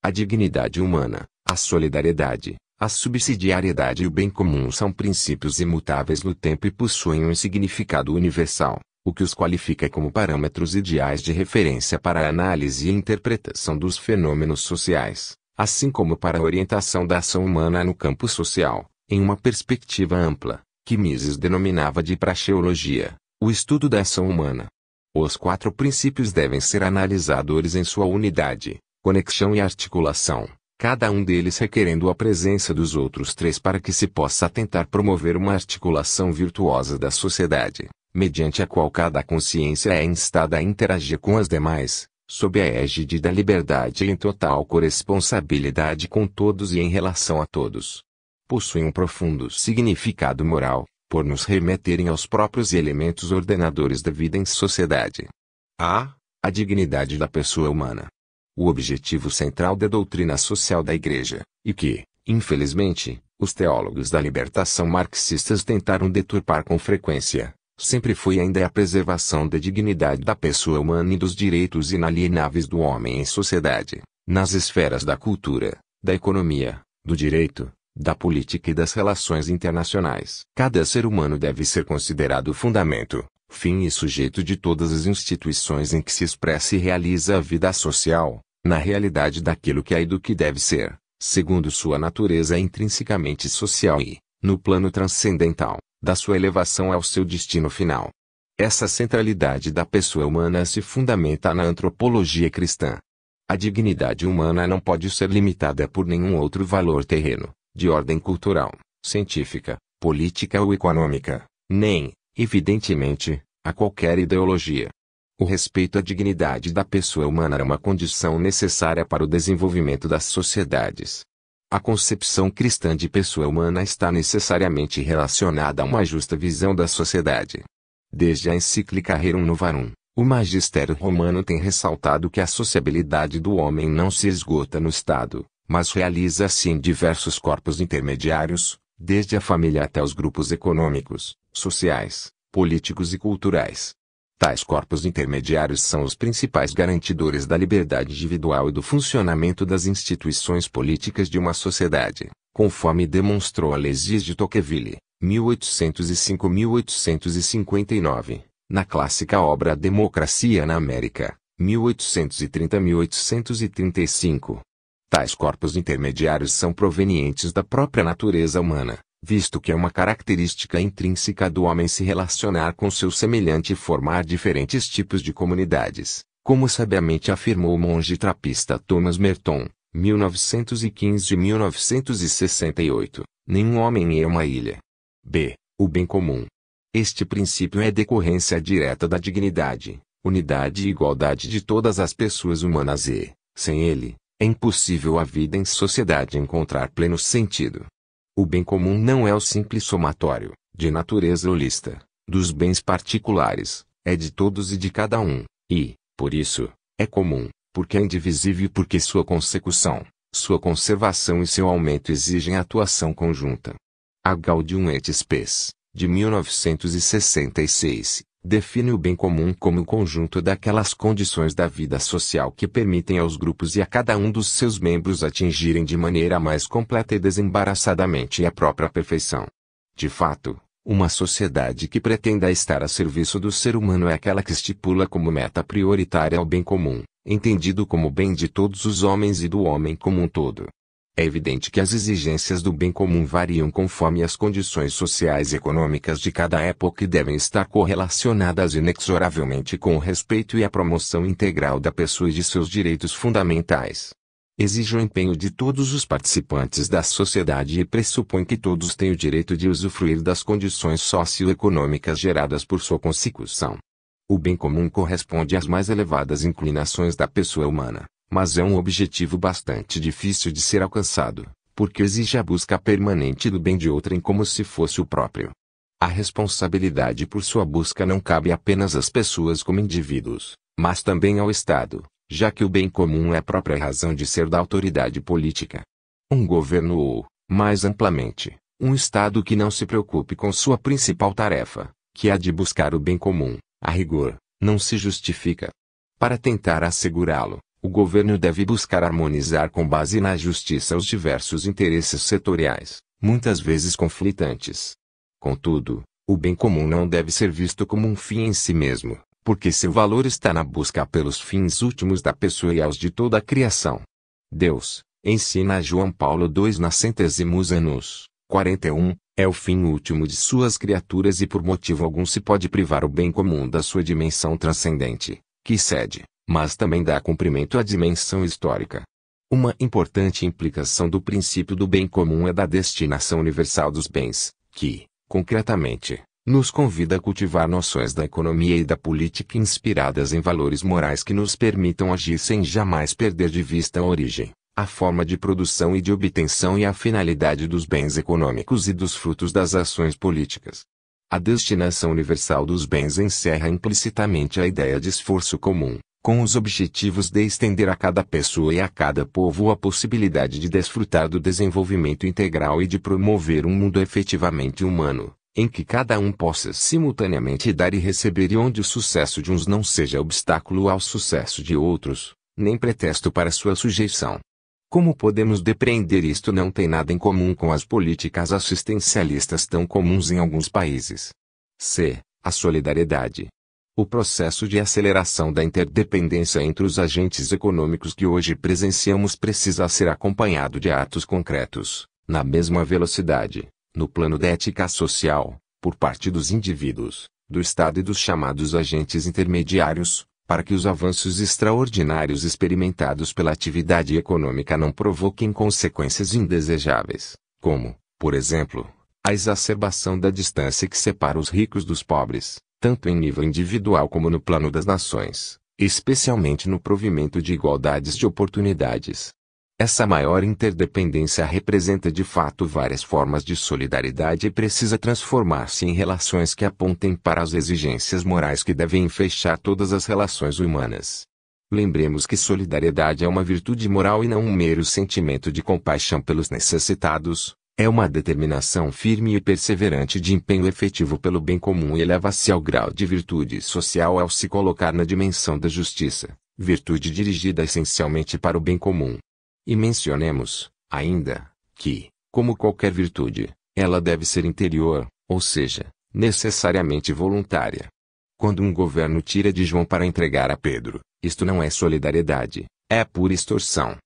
A dignidade humana, a solidariedade, a subsidiariedade e o bem comum são princípios imutáveis no tempo e possuem um significado universal, o que os qualifica como parâmetros ideais de referência para a análise e interpretação dos fenômenos sociais, assim como para a orientação da ação humana no campo social, em uma perspectiva ampla, que Mises denominava de praxeologia. O estudo da ação humana. Os quatro princípios devem ser analisados em sua unidade, conexão e articulação, cada um deles requerendo a presença dos outros três para que se possa tentar promover uma articulação virtuosa da sociedade, mediante a qual cada consciência é instada a interagir com as demais, sob a égide da liberdade e em total corresponsabilidade com todos e em relação a todos. Possui um profundo significado moral, por nos remeterem aos próprios elementos ordenadores da vida em sociedade. A. A dignidade da pessoa humana. O objetivo central da doutrina social da Igreja, e que, infelizmente, os teólogos da libertação marxistas tentaram deturpar com frequência, sempre foi ainda a preservação da dignidade da pessoa humana e dos direitos inalienáveis do homem em sociedade, nas esferas da cultura, da economia, do direito, da política e das relações internacionais. Cada ser humano deve ser considerado o fundamento, fim e sujeito de todas as instituições em que se expressa e realiza a vida social, na realidade daquilo que é e do que deve ser, segundo sua natureza intrinsecamente social e, no plano transcendental, da sua elevação ao seu destino final. Essa centralidade da pessoa humana se fundamenta na antropologia cristã. A dignidade humana não pode ser limitada por nenhum outro valor terreno, de ordem cultural, científica, política ou econômica, nem, evidentemente, a qualquer ideologia. O respeito à dignidade da pessoa humana é uma condição necessária para o desenvolvimento das sociedades. A concepção cristã de pessoa humana está necessariamente relacionada a uma justa visão da sociedade. Desde a encíclica Rerum Novarum, o magistério romano tem ressaltado que a sociabilidade do homem não se esgota no Estado, mas realiza-se em diversos corpos intermediários, desde a família até os grupos econômicos, sociais, políticos e culturais. Tais corpos intermediários são os principais garantidores da liberdade individual e do funcionamento das instituições políticas de uma sociedade, conforme demonstrou Alexis de Tocqueville, 1805-1859, na clássica obra Democracia na América, 1830-1835 Tais corpos intermediários são provenientes da própria natureza humana, visto que é uma característica intrínseca do homem se relacionar com seu semelhante e formar diferentes tipos de comunidades, como sabiamente afirmou o monge trapista Thomas Merton, 1915-1968. Nenhum homem é uma ilha. B. O bem comum. Este princípio é decorrência direta da dignidade, unidade e igualdade de todas as pessoas humanas e, sem ele, é impossível a vida em sociedade encontrar pleno sentido. O bem comum não é o simples somatório, de natureza holista, dos bens particulares, é de todos e de cada um, e, por isso, é comum, porque é indivisível e porque sua consecução, sua conservação e seu aumento exigem atuação conjunta. A Gaudium et Spes, de 1966, define o bem comum como o conjunto daquelas condições da vida social que permitem aos grupos e a cada um dos seus membros atingirem de maneira mais completa e desembaraçadamente a própria perfeição. De fato, uma sociedade que pretenda estar a serviço do ser humano é aquela que estipula como meta prioritária o bem comum, entendido como bem de todos os homens e do homem como um todo. É evidente que as exigências do bem comum variam conforme as condições sociais e econômicas de cada época e devem estar correlacionadas inexoravelmente com o respeito e a promoção integral da pessoa e de seus direitos fundamentais. Exige o empenho de todos os participantes da sociedade e pressupõe que todos têm o direito de usufruir das condições socioeconômicas geradas por sua consecução. O bem comum corresponde às mais elevadas inclinações da pessoa humana mas é um objetivo bastante difícil de ser alcançado, porque exige a busca permanente do bem de outrem como se fosse o próprio. A responsabilidade por sua busca não cabe apenas às pessoas como indivíduos, mas também ao Estado, já que o bem comum é a própria razão de ser da autoridade política. Um governo ou, mais amplamente, um Estado que não se preocupe com sua principal tarefa, que é a de buscar o bem comum, a rigor, não se justifica. Para tentar assegurá-lo, o governo deve buscar harmonizar com base na justiça os diversos interesses setoriais, muitas vezes conflitantes. Contudo, o bem comum não deve ser visto como um fim em si mesmo, porque seu valor está na busca pelos fins últimos da pessoa e aos de toda a criação. Deus, ensina João Paulo II na centésimos anos, 41, é o fim último de suas criaturas e por motivo algum se pode privar o bem comum da sua dimensão transcendente, que cede, mas também dá cumprimento à dimensão histórica. Uma importante implicação do princípio do bem comum é da destinação universal dos bens, que, concretamente, nos convida a cultivar noções da economia e da política inspiradas em valores morais que nos permitam agir sem jamais perder de vista a origem, a forma de produção e de obtenção e a finalidade dos bens econômicos e dos frutos das ações políticas. A destinação universal dos bens encerra implicitamente a ideia de esforço comum, com os objetivos de estender a cada pessoa e a cada povo a possibilidade de desfrutar do desenvolvimento integral e de promover um mundo efetivamente humano, em que cada um possa simultaneamente dar e receber e onde o sucesso de uns não seja obstáculo ao sucesso de outros, nem pretexto para sua sujeição. Como podemos depreender isto não tem nada em comum com as políticas assistencialistas tão comuns em alguns países. C. A solidariedade o processo de aceleração da interdependência entre os agentes econômicos que hoje presenciamos precisa ser acompanhado de atos concretos, na mesma velocidade, no plano da ética social, por parte dos indivíduos, do Estado e dos chamados agentes intermediários, para que os avanços extraordinários experimentados pela atividade econômica não provoquem consequências indesejáveis, como, por exemplo, a exacerbação da distância que separa os ricos dos pobres, tanto em nível individual como no plano das nações, especialmente no provimento de igualdades de oportunidades. Essa maior interdependência representa de fato várias formas de solidariedade e precisa transformar-se em relações que apontem para as exigências morais que devem fechar todas as relações humanas. Lembremos que solidariedade é uma virtude moral e não um mero sentimento de compaixão pelos necessitados, é uma determinação firme e perseverante de empenho efetivo pelo bem comum e eleva-se ao grau de virtude social ao se colocar na dimensão da justiça, virtude dirigida essencialmente para o bem comum. E mencionemos, ainda, que, como qualquer virtude, ela deve ser interior, ou seja, necessariamente voluntária. Quando um governo tira de João para entregar a Pedro, isto não é solidariedade, é pura extorsão.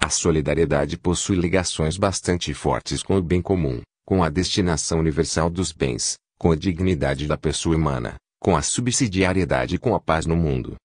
A solidariedade possui ligações bastante fortes com o bem comum, com a destinação universal dos bens, com a dignidade da pessoa humana, com a subsidiariedade e com a paz no mundo.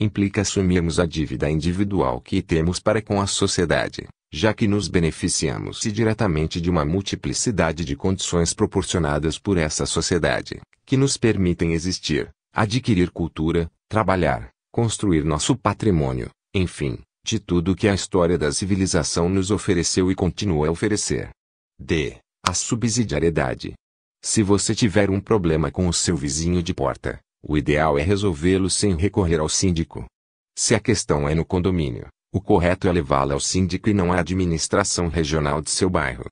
Implica assumirmos a dívida individual que temos para com a sociedade, já que nos beneficiamos diretamente de uma multiplicidade de condições proporcionadas por essa sociedade, que nos permitem existir, adquirir cultura, trabalhar, construir nosso patrimônio, enfim, de tudo que a história da civilização nos ofereceu e continua a oferecer. D. A subsidiariedade. Se você tiver um problema com o seu vizinho de porta, o ideal é resolvê-lo sem recorrer ao síndico. Se a questão é no condomínio, o correto é levá-la ao síndico e não à administração regional de seu bairro.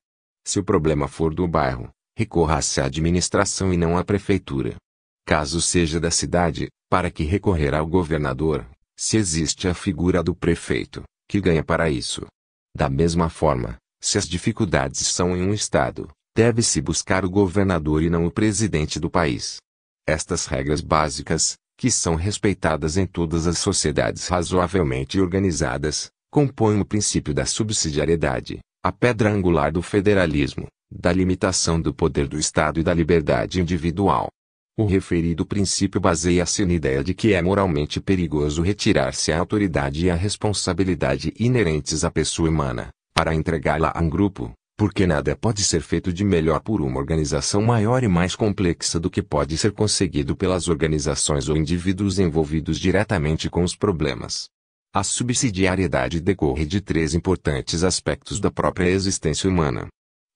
Se o problema for do bairro, recorra-se à administração e não à prefeitura. Caso seja da cidade, para que recorrer ao governador, se existe a figura do prefeito, que ganha para isso. Da mesma forma, se as dificuldades são em um Estado, deve-se buscar o governador e não o presidente do país. Estas regras básicas, que são respeitadas em todas as sociedades razoavelmente organizadas, compõem o princípio da subsidiariedade, a pedra angular do federalismo, da limitação do poder do Estado e da liberdade individual. O referido princípio baseia-se na ideia de que é moralmente perigoso retirar-se a autoridade e a responsabilidade inerentes à pessoa humana, para entregá-la a um grupo, porque nada pode ser feito de melhor por uma organização maior e mais complexa do que pode ser conseguido pelas organizações ou indivíduos envolvidos diretamente com os problemas. A subsidiariedade decorre de três importantes aspectos da própria existência humana.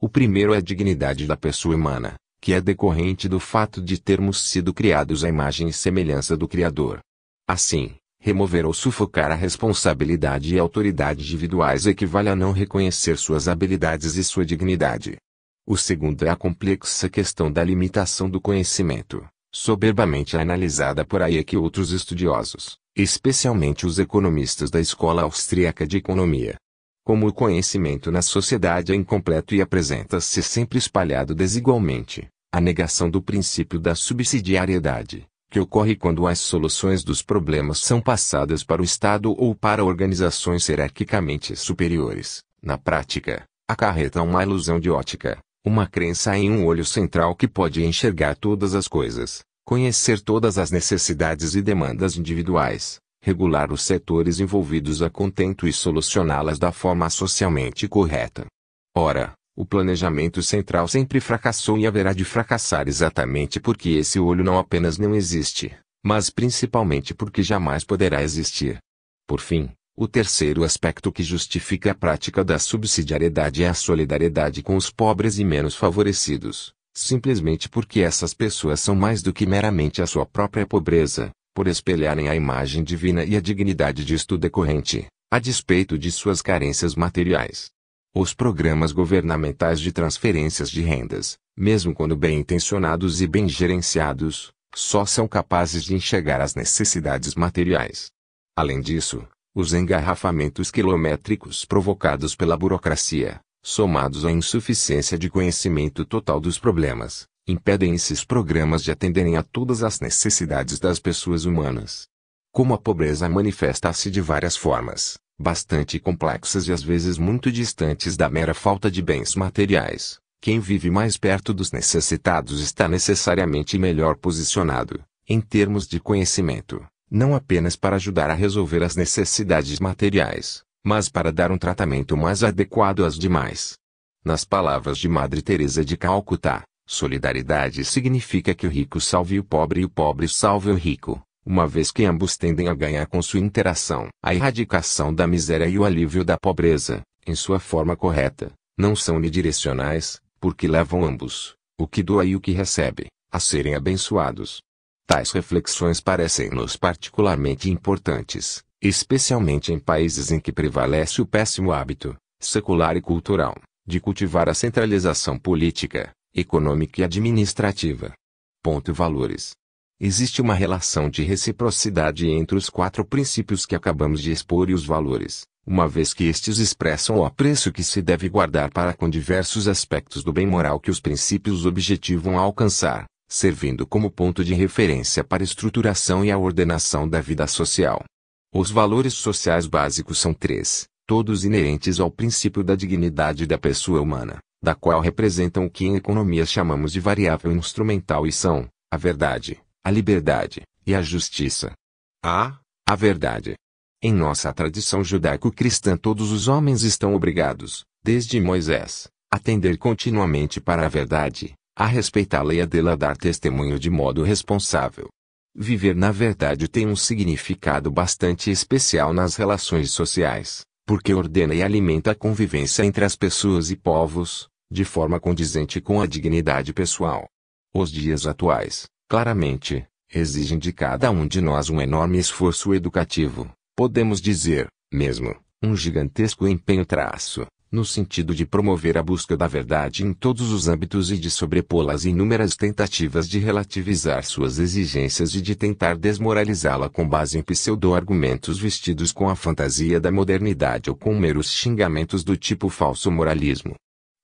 O primeiro é a dignidade da pessoa humana, que é decorrente do fato de termos sido criados à imagem e semelhança do Criador. Assim, remover ou sufocar a responsabilidade e autoridade individuais equivale a não reconhecer suas habilidades e sua dignidade. O segundo é a complexa questão da limitação do conhecimento, soberbamente analisada por aí que outros estudiosos, especialmente os economistas da Escola Austríaca de Economia. Como o conhecimento na sociedade é incompleto e apresenta-se sempre espalhado desigualmente, a negação do princípio da subsidiariedade, que ocorre quando as soluções dos problemas são passadas para o Estado ou para organizações hierarquicamente superiores, na prática, acarreta uma ilusão de ótica, uma crença em um olho central que pode enxergar todas as coisas, conhecer todas as necessidades e demandas individuais, regular os setores envolvidos a contento e solucioná-las da forma socialmente correta. Ora, o planejamento central sempre fracassou e haverá de fracassar exatamente porque esse olho não apenas não existe, mas principalmente porque jamais poderá existir. Por fim, o terceiro aspecto que justifica a prática da subsidiariedade é a solidariedade com os pobres e menos favorecidos, simplesmente porque essas pessoas são mais do que meramente a sua própria pobreza, por espelharem a imagem divina e a dignidade disto decorrente, a despeito de suas carências materiais. Os programas governamentais de transferências de rendas, mesmo quando bem intencionados e bem gerenciados, só são capazes de enxergar as necessidades materiais. Além disso, os engarrafamentos quilométricos provocados pela burocracia, somados à insuficiência de conhecimento total dos problemas, impedem esses programas de atenderem a todas as necessidades das pessoas humanas. Como a pobreza manifesta-se de várias formas, bastante complexas e às vezes muito distantes da mera falta de bens materiais, quem vive mais perto dos necessitados está necessariamente melhor posicionado, em termos de conhecimento, não apenas para ajudar a resolver as necessidades materiais, mas para dar um tratamento mais adequado às demais. Nas palavras de Madre Teresa de Calcutá, Solidariedade significa que o rico salve o pobre e o pobre salve o rico, uma vez que ambos tendem a ganhar com sua interação. A erradicação da miséria e o alívio da pobreza, em sua forma correta, não são unidirecionais, porque levam ambos, o que doa e o que recebe, a serem abençoados. Tais reflexões parecem-nos particularmente importantes, especialmente em países em que prevalece o péssimo hábito, secular e cultural, de cultivar a centralização política econômica e administrativa. Ponto valores. Existe uma relação de reciprocidade entre os quatro princípios que acabamos de expor e os valores, uma vez que estes expressam o apreço que se deve guardar para com diversos aspectos do bem moral que os princípios objetivam alcançar, servindo como ponto de referência para a estruturação e a ordenação da vida social. Os valores sociais básicos são três, todos inerentes ao princípio da dignidade da pessoa humana da qual representam o que em economias chamamos de variável instrumental e são, a verdade, a liberdade, e a justiça. A, a verdade. Em nossa tradição judaico-cristã todos os homens estão obrigados, desde Moisés, a atender continuamente para a verdade, a respeitá-la e a dela dar testemunho de modo responsável. Viver na verdade tem um significado bastante especial nas relações sociais porque ordena e alimenta a convivência entre as pessoas e povos, de forma condizente com a dignidade pessoal. Os dias atuais, claramente, exigem de cada um de nós um enorme esforço educativo, podemos dizer, mesmo, um gigantesco empenho traço, no sentido de promover a busca da verdade em todos os âmbitos e de sobrepô-la às inúmeras tentativas de relativizar suas exigências e de tentar desmoralizá-la com base em pseudo-argumentos vestidos com a fantasia da modernidade ou com meros xingamentos do tipo falso moralismo.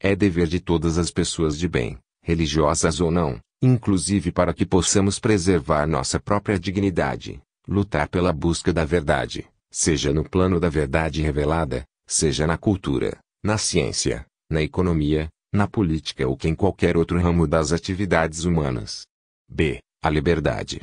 É dever de todas as pessoas de bem, religiosas ou não, inclusive para que possamos preservar nossa própria dignidade, lutar pela busca da verdade, seja no plano da verdade revelada, seja na cultura na ciência, na economia, na política ou que em qualquer outro ramo das atividades humanas. B. A liberdade.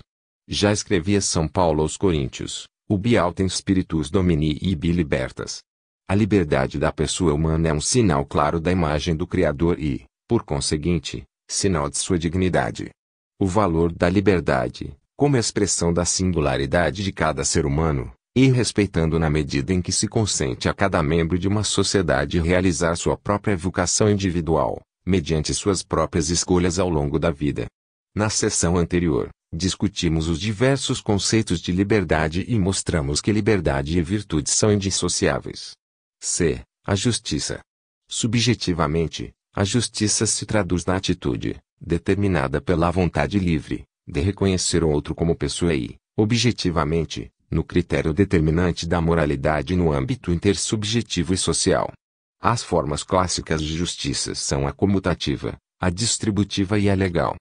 Já escrevia São Paulo aos Coríntios, ubi autem spiritus domini ibi libertas. A liberdade da pessoa humana é um sinal claro da imagem do Criador e, por conseguinte, sinal de sua dignidade. O valor da liberdade, como expressão da singularidade de cada ser humano, e respeitando na medida em que se consente a cada membro de uma sociedade realizar sua própria vocação individual, mediante suas próprias escolhas ao longo da vida. Na sessão anterior, discutimos os diversos conceitos de liberdade e mostramos que liberdade e virtude são indissociáveis. C. A justiça. Subjetivamente, a justiça se traduz na atitude, determinada pela vontade livre, de reconhecer o outro como pessoa e, objetivamente, no critério determinante da moralidade no âmbito intersubjetivo e social. As formas clássicas de justiça são a comutativa, a distributiva e a legal.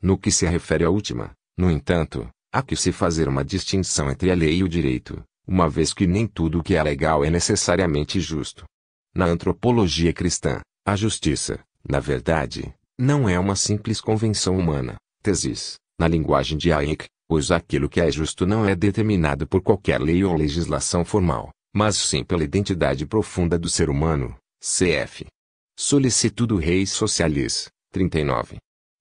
No que se refere à última, no entanto, há que se fazer uma distinção entre a lei e o direito, uma vez que nem tudo o que é legal é necessariamente justo. Na antropologia cristã, a justiça, na verdade, não é uma simples convenção humana, tesis, na linguagem de Hayek, pois aquilo que é justo não é determinado por qualquer lei ou legislação formal, mas sim pela identidade profunda do ser humano. CF. Solicitudo Reis Socialis, 39.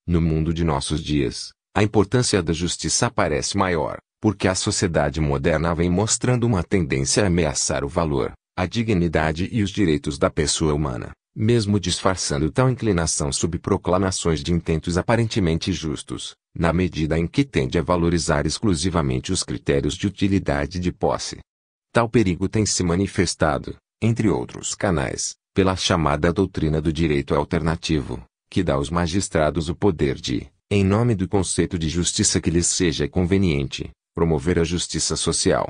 No mundo de nossos dias, a importância da justiça parece maior, porque a sociedade moderna vem mostrando uma tendência a ameaçar o valor, a dignidade e os direitos da pessoa humana, mesmo disfarçando tal inclinação sob proclamações de intentos aparentemente justos, na medida em que tende a valorizar exclusivamente os critérios de utilidade de posse. Tal perigo tem se manifestado, entre outros canais, pela chamada doutrina do direito alternativo, que dá aos magistrados o poder de, em nome do conceito de justiça que lhes seja conveniente, promover a justiça social.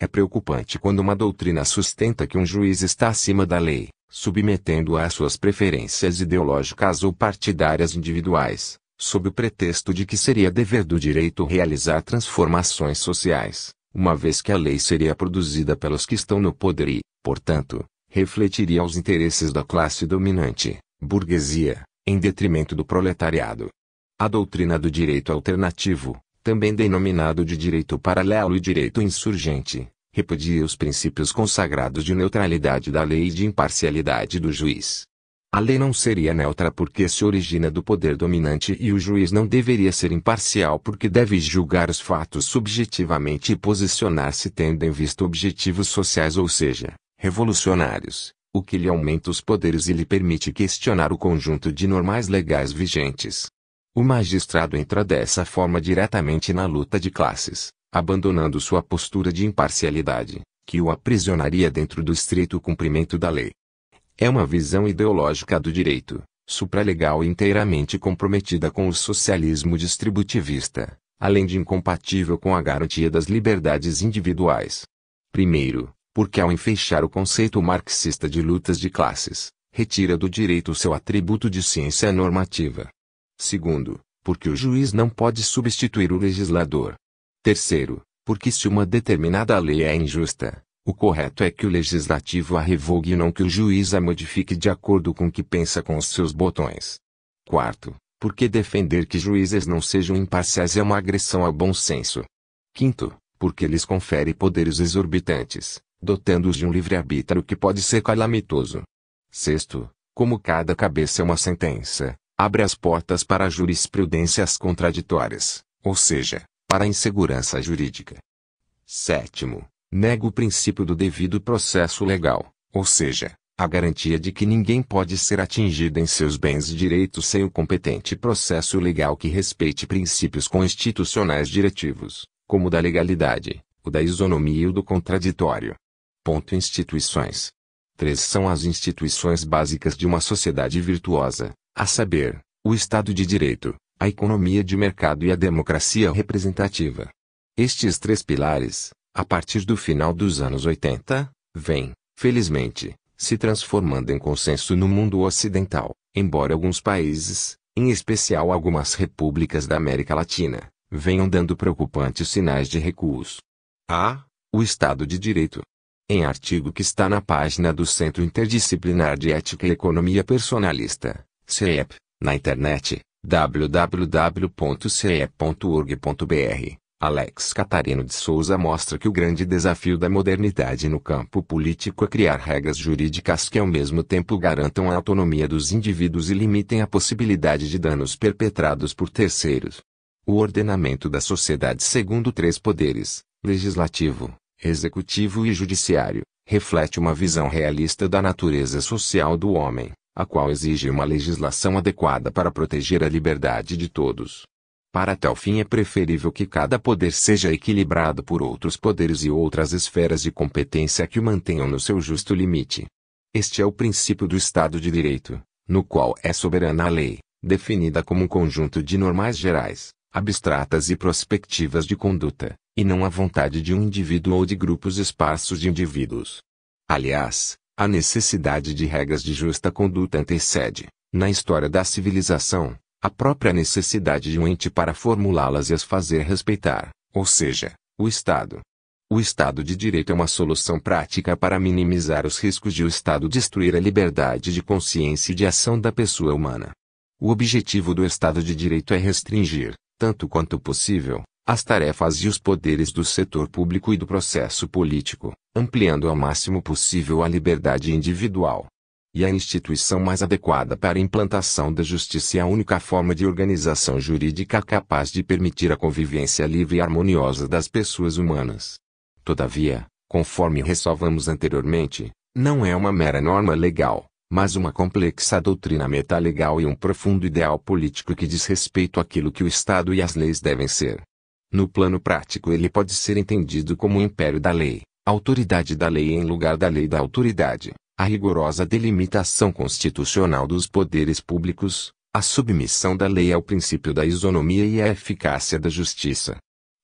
É preocupante quando uma doutrina sustenta que um juiz está acima da lei, submetendo-a às suas preferências ideológicas ou partidárias individuais, sob o pretexto de que seria dever do direito realizar transformações sociais, uma vez que a lei seria produzida pelos que estão no poder e, portanto, refletiria os interesses da classe dominante, burguesia, em detrimento do proletariado. A doutrina do direito alternativo, também denominado de direito paralelo e direito insurgente, repudia os princípios consagrados de neutralidade da lei e de imparcialidade do juiz, a lei não seria neutra porque se origina do poder dominante e o juiz não deveria ser imparcial porque deve julgar os fatos subjetivamente e posicionar-se tendo em vista objetivos sociais ou seja, revolucionários, o que lhe aumenta os poderes e lhe permite questionar o conjunto de normais legais vigentes. O magistrado entra dessa forma diretamente na luta de classes, abandonando sua postura de imparcialidade, que o aprisionaria dentro do estrito cumprimento da lei. É uma visão ideológica do direito, supralegal e inteiramente comprometida com o socialismo distributivista, além de incompatível com a garantia das liberdades individuais. Primeiro, porque ao enfeixar o conceito marxista de lutas de classes, retira do direito seu atributo de ciência normativa. Segundo, porque o juiz não pode substituir o legislador. Terceiro, porque se uma determinada lei é injusta, o correto é que o legislativo a revogue e não que o juiz a modifique de acordo com o que pensa com os seus botões. Quarto, porque defender que juízes não sejam imparciais é uma agressão ao bom senso. Quinto, porque lhes confere poderes exorbitantes, dotando-os de um livre-arbítrio que pode ser calamitoso. Sexto, como cada cabeça é uma sentença, abre as portas para jurisprudências contraditórias, ou seja, para a insegurança jurídica. Sétimo, nega o princípio do devido processo legal, ou seja, a garantia de que ninguém pode ser atingido em seus bens e direitos sem o competente processo legal que respeite princípios constitucionais diretivos, como o da legalidade, o da isonomia e o do contraditório. Ponto instituições. Três são as instituições básicas de uma sociedade virtuosa, a saber, o Estado de Direito, a economia de mercado e a democracia representativa. Estes três pilares, a partir do final dos anos 80, vem, felizmente, se transformando em consenso no mundo ocidental, embora alguns países, em especial algumas repúblicas da América Latina, venham dando preocupantes sinais de recuos. A. O Estado de Direito. Em artigo que está na página do Centro Interdisciplinar de Ética e Economia Personalista, CEP, na internet, www.cep.org.br Alex Catarino de Souza mostra que o grande desafio da modernidade no campo político é criar regras jurídicas que ao mesmo tempo garantam a autonomia dos indivíduos e limitem a possibilidade de danos perpetrados por terceiros. O ordenamento da sociedade segundo três poderes, legislativo, executivo e judiciário, reflete uma visão realista da natureza social do homem, a qual exige uma legislação adequada para proteger a liberdade de todos. Para tal fim é preferível que cada poder seja equilibrado por outros poderes e outras esferas de competência que o mantenham no seu justo limite. Este é o princípio do Estado de Direito, no qual é soberana a lei, definida como um conjunto de normais gerais, abstratas e prospectivas de conduta, e não a vontade de um indivíduo ou de grupos esparsos de indivíduos. Aliás, a necessidade de regras de justa conduta antecede, na história da civilização, a própria necessidade de um ente para formulá-las e as fazer respeitar, ou seja, o Estado. O Estado de Direito é uma solução prática para minimizar os riscos de o Estado destruir a liberdade de consciência e de ação da pessoa humana. O objetivo do Estado de Direito é restringir, tanto quanto possível, as tarefas e os poderes do setor público e do processo político, ampliando ao máximo possível a liberdade individual, e a instituição mais adequada para a implantação da justiça e a única forma de organização jurídica capaz de permitir a convivência livre e harmoniosa das pessoas humanas. Todavia, conforme ressalvamos anteriormente, não é uma mera norma legal, mas uma complexa doutrina metalegal e um profundo ideal político que diz respeito àquilo que o Estado e as leis devem ser. No plano prático, ele pode ser entendido como o império da lei, autoridade da lei em lugar da lei da autoridade a rigorosa delimitação constitucional dos poderes públicos, a submissão da lei ao princípio da isonomia e a eficácia da justiça.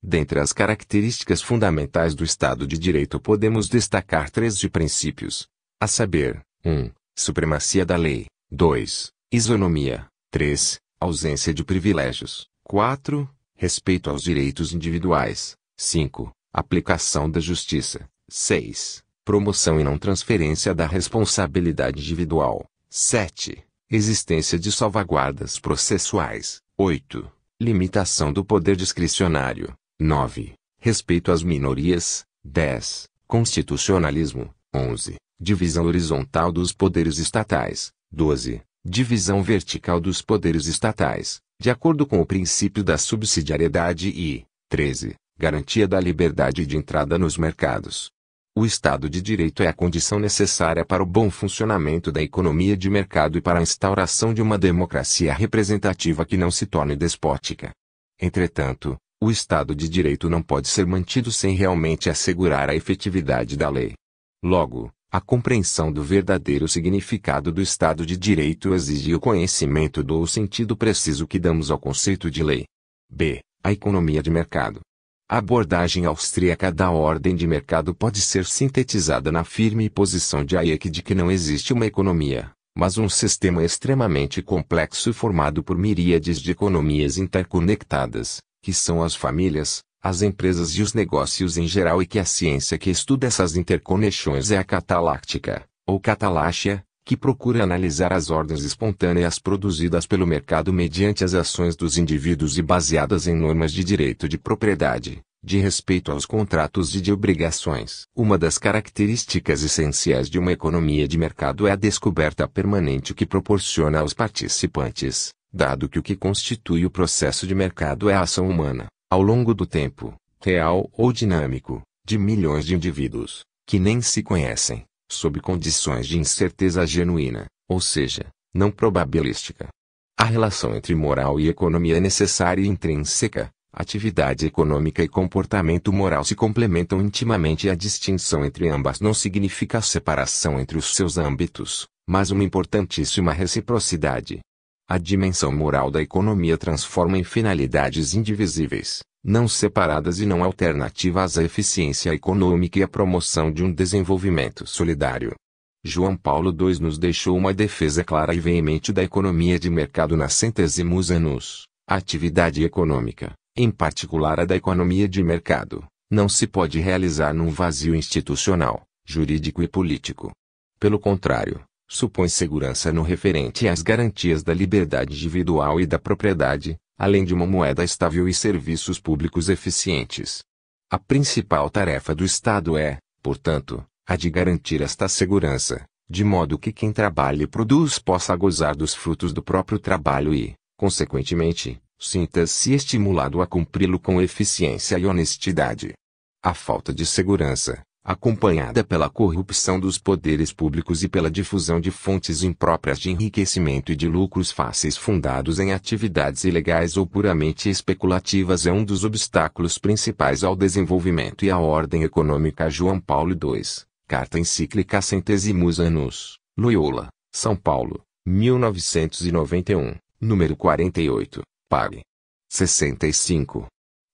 Dentre as características fundamentais do Estado de Direito podemos destacar três de princípios, a saber, 1. Um, supremacia da lei, 2. Isonomia, 3. Ausência de privilégios, 4. Respeito aos direitos individuais, 5. Aplicação da justiça, 6 promoção e não transferência da responsabilidade individual. 7. Existência de salvaguardas processuais. 8. Limitação do poder discricionário. 9. Respeito às minorias. 10. Constitucionalismo. 11. Divisão horizontal dos poderes estatais. 12. Divisão vertical dos poderes estatais, de acordo com o princípio da subsidiariedade e 13. Garantia da liberdade de entrada nos mercados. O Estado de Direito é a condição necessária para o bom funcionamento da economia de mercado e para a instauração de uma democracia representativa que não se torne despótica. Entretanto, o Estado de Direito não pode ser mantido sem realmente assegurar a efetividade da lei. Logo, a compreensão do verdadeiro significado do Estado de Direito exige o conhecimento do sentido preciso que damos ao conceito de lei. B. A economia de mercado a abordagem austríaca da ordem de mercado pode ser sintetizada na firme posição de Hayek de que não existe uma economia, mas um sistema extremamente complexo formado por miríades de economias interconectadas, que são as famílias, as empresas e os negócios em geral e que a ciência que estuda essas interconexões é a cataláctica, ou cataláxia, que procura analisar as ordens espontâneas produzidas pelo mercado mediante as ações dos indivíduos e baseadas em normas de direito de propriedade, de respeito aos contratos e de obrigações. Uma das características essenciais de uma economia de mercado é a descoberta permanente que proporciona aos participantes, dado que o que constitui o processo de mercado é a ação humana, ao longo do tempo, real ou dinâmico, de milhões de indivíduos, que nem se conhecem sob condições de incerteza genuína, ou seja, não probabilística. A relação entre moral e economia é necessária e intrínseca. Atividade econômica e comportamento moral se complementam intimamente e a distinção entre ambas não significa separação entre os seus âmbitos, mas uma importantíssima reciprocidade. A dimensão moral da economia transforma em finalidades indivisíveis não separadas e não alternativas à eficiência econômica e à promoção de um desenvolvimento solidário. João Paulo II nos deixou uma defesa clara e veemente da economia de mercado na centésimos anos. A atividade econômica, em particular a da economia de mercado, não se pode realizar num vazio institucional, jurídico e político. Pelo contrário, supõe segurança no referente às garantias da liberdade individual e da propriedade, além de uma moeda estável e serviços públicos eficientes. A principal tarefa do Estado é, portanto, a de garantir esta segurança, de modo que quem trabalha e produz possa gozar dos frutos do próprio trabalho e, consequentemente, sinta-se estimulado a cumpri-lo com eficiência e honestidade. A falta de segurança, acompanhada pela corrupção dos poderes públicos e pela difusão de fontes impróprias de enriquecimento e de lucros fáceis fundados em atividades ilegais ou puramente especulativas é um dos obstáculos principais ao desenvolvimento e à ordem econômica. João Paulo II, Carta Encíclica Centesimus Annus, Loyola, São Paulo, 1991, número 48, pag. 65.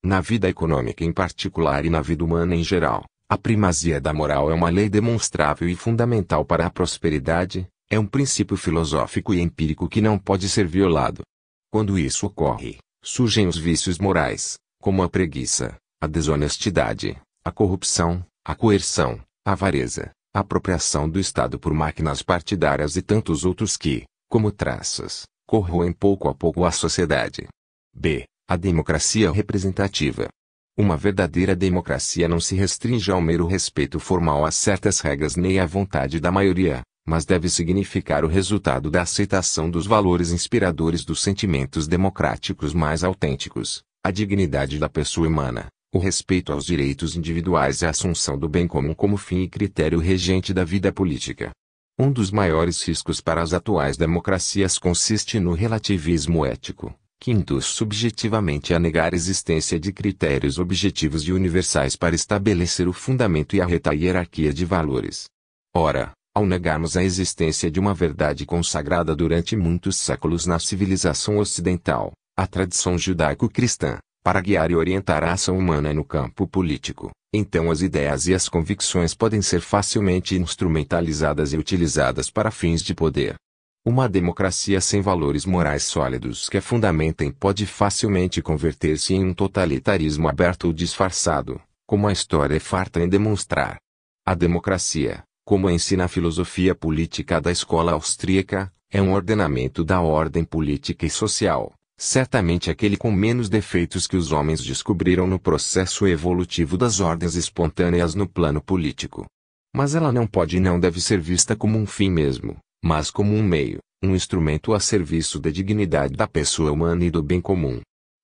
Na vida econômica em particular e na vida humana em geral a primazia da moral é uma lei demonstrável e fundamental para a prosperidade, é um princípio filosófico e empírico que não pode ser violado. Quando isso ocorre, surgem os vícios morais, como a preguiça, a desonestidade, a corrupção, a coerção, a avareza, a apropriação do Estado por máquinas partidárias e tantos outros que, como traças, corroem pouco a pouco a sociedade. B. A democracia representativa. Uma verdadeira democracia não se restringe ao mero respeito formal a certas regras nem à vontade da maioria, mas deve significar o resultado da aceitação dos valores inspiradores dos sentimentos democráticos mais autênticos, a dignidade da pessoa humana, o respeito aos direitos individuais e a assunção do bem comum como fim e critério regente da vida política. Um dos maiores riscos para as atuais democracias consiste no relativismo ético que induz subjetivamente a negar a existência de critérios objetivos e universais para estabelecer o fundamento e a reta hierarquia de valores. Ora, ao negarmos a existência de uma verdade consagrada durante muitos séculos na civilização ocidental, a tradição judaico-cristã, para guiar e orientar a ação humana no campo político, então as ideias e as convicções podem ser facilmente instrumentalizadas e utilizadas para fins de poder, uma democracia sem valores morais sólidos que a fundamentem pode facilmente converter-se em um totalitarismo aberto ou disfarçado, como a história é farta em demonstrar. A democracia, como ensina a filosofia política da escola austríaca, é um ordenamento da ordem política e social, certamente aquele com menos defeitos que os homens descobriram no processo evolutivo das ordens espontâneas no plano político. Mas ela não pode e não deve ser vista como um fim mesmo, mas como um meio, um instrumento a serviço da dignidade da pessoa humana e do bem comum.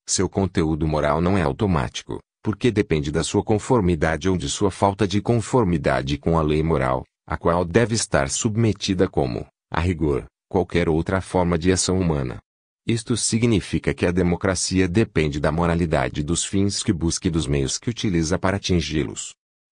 Seu conteúdo moral não é automático, porque depende da sua conformidade ou de sua falta de conformidade com a lei moral, a qual deve estar submetida como, a rigor, qualquer outra forma de ação humana. Isto significa que a democracia depende da moralidade dos fins que busca e dos meios que utiliza para atingi-los.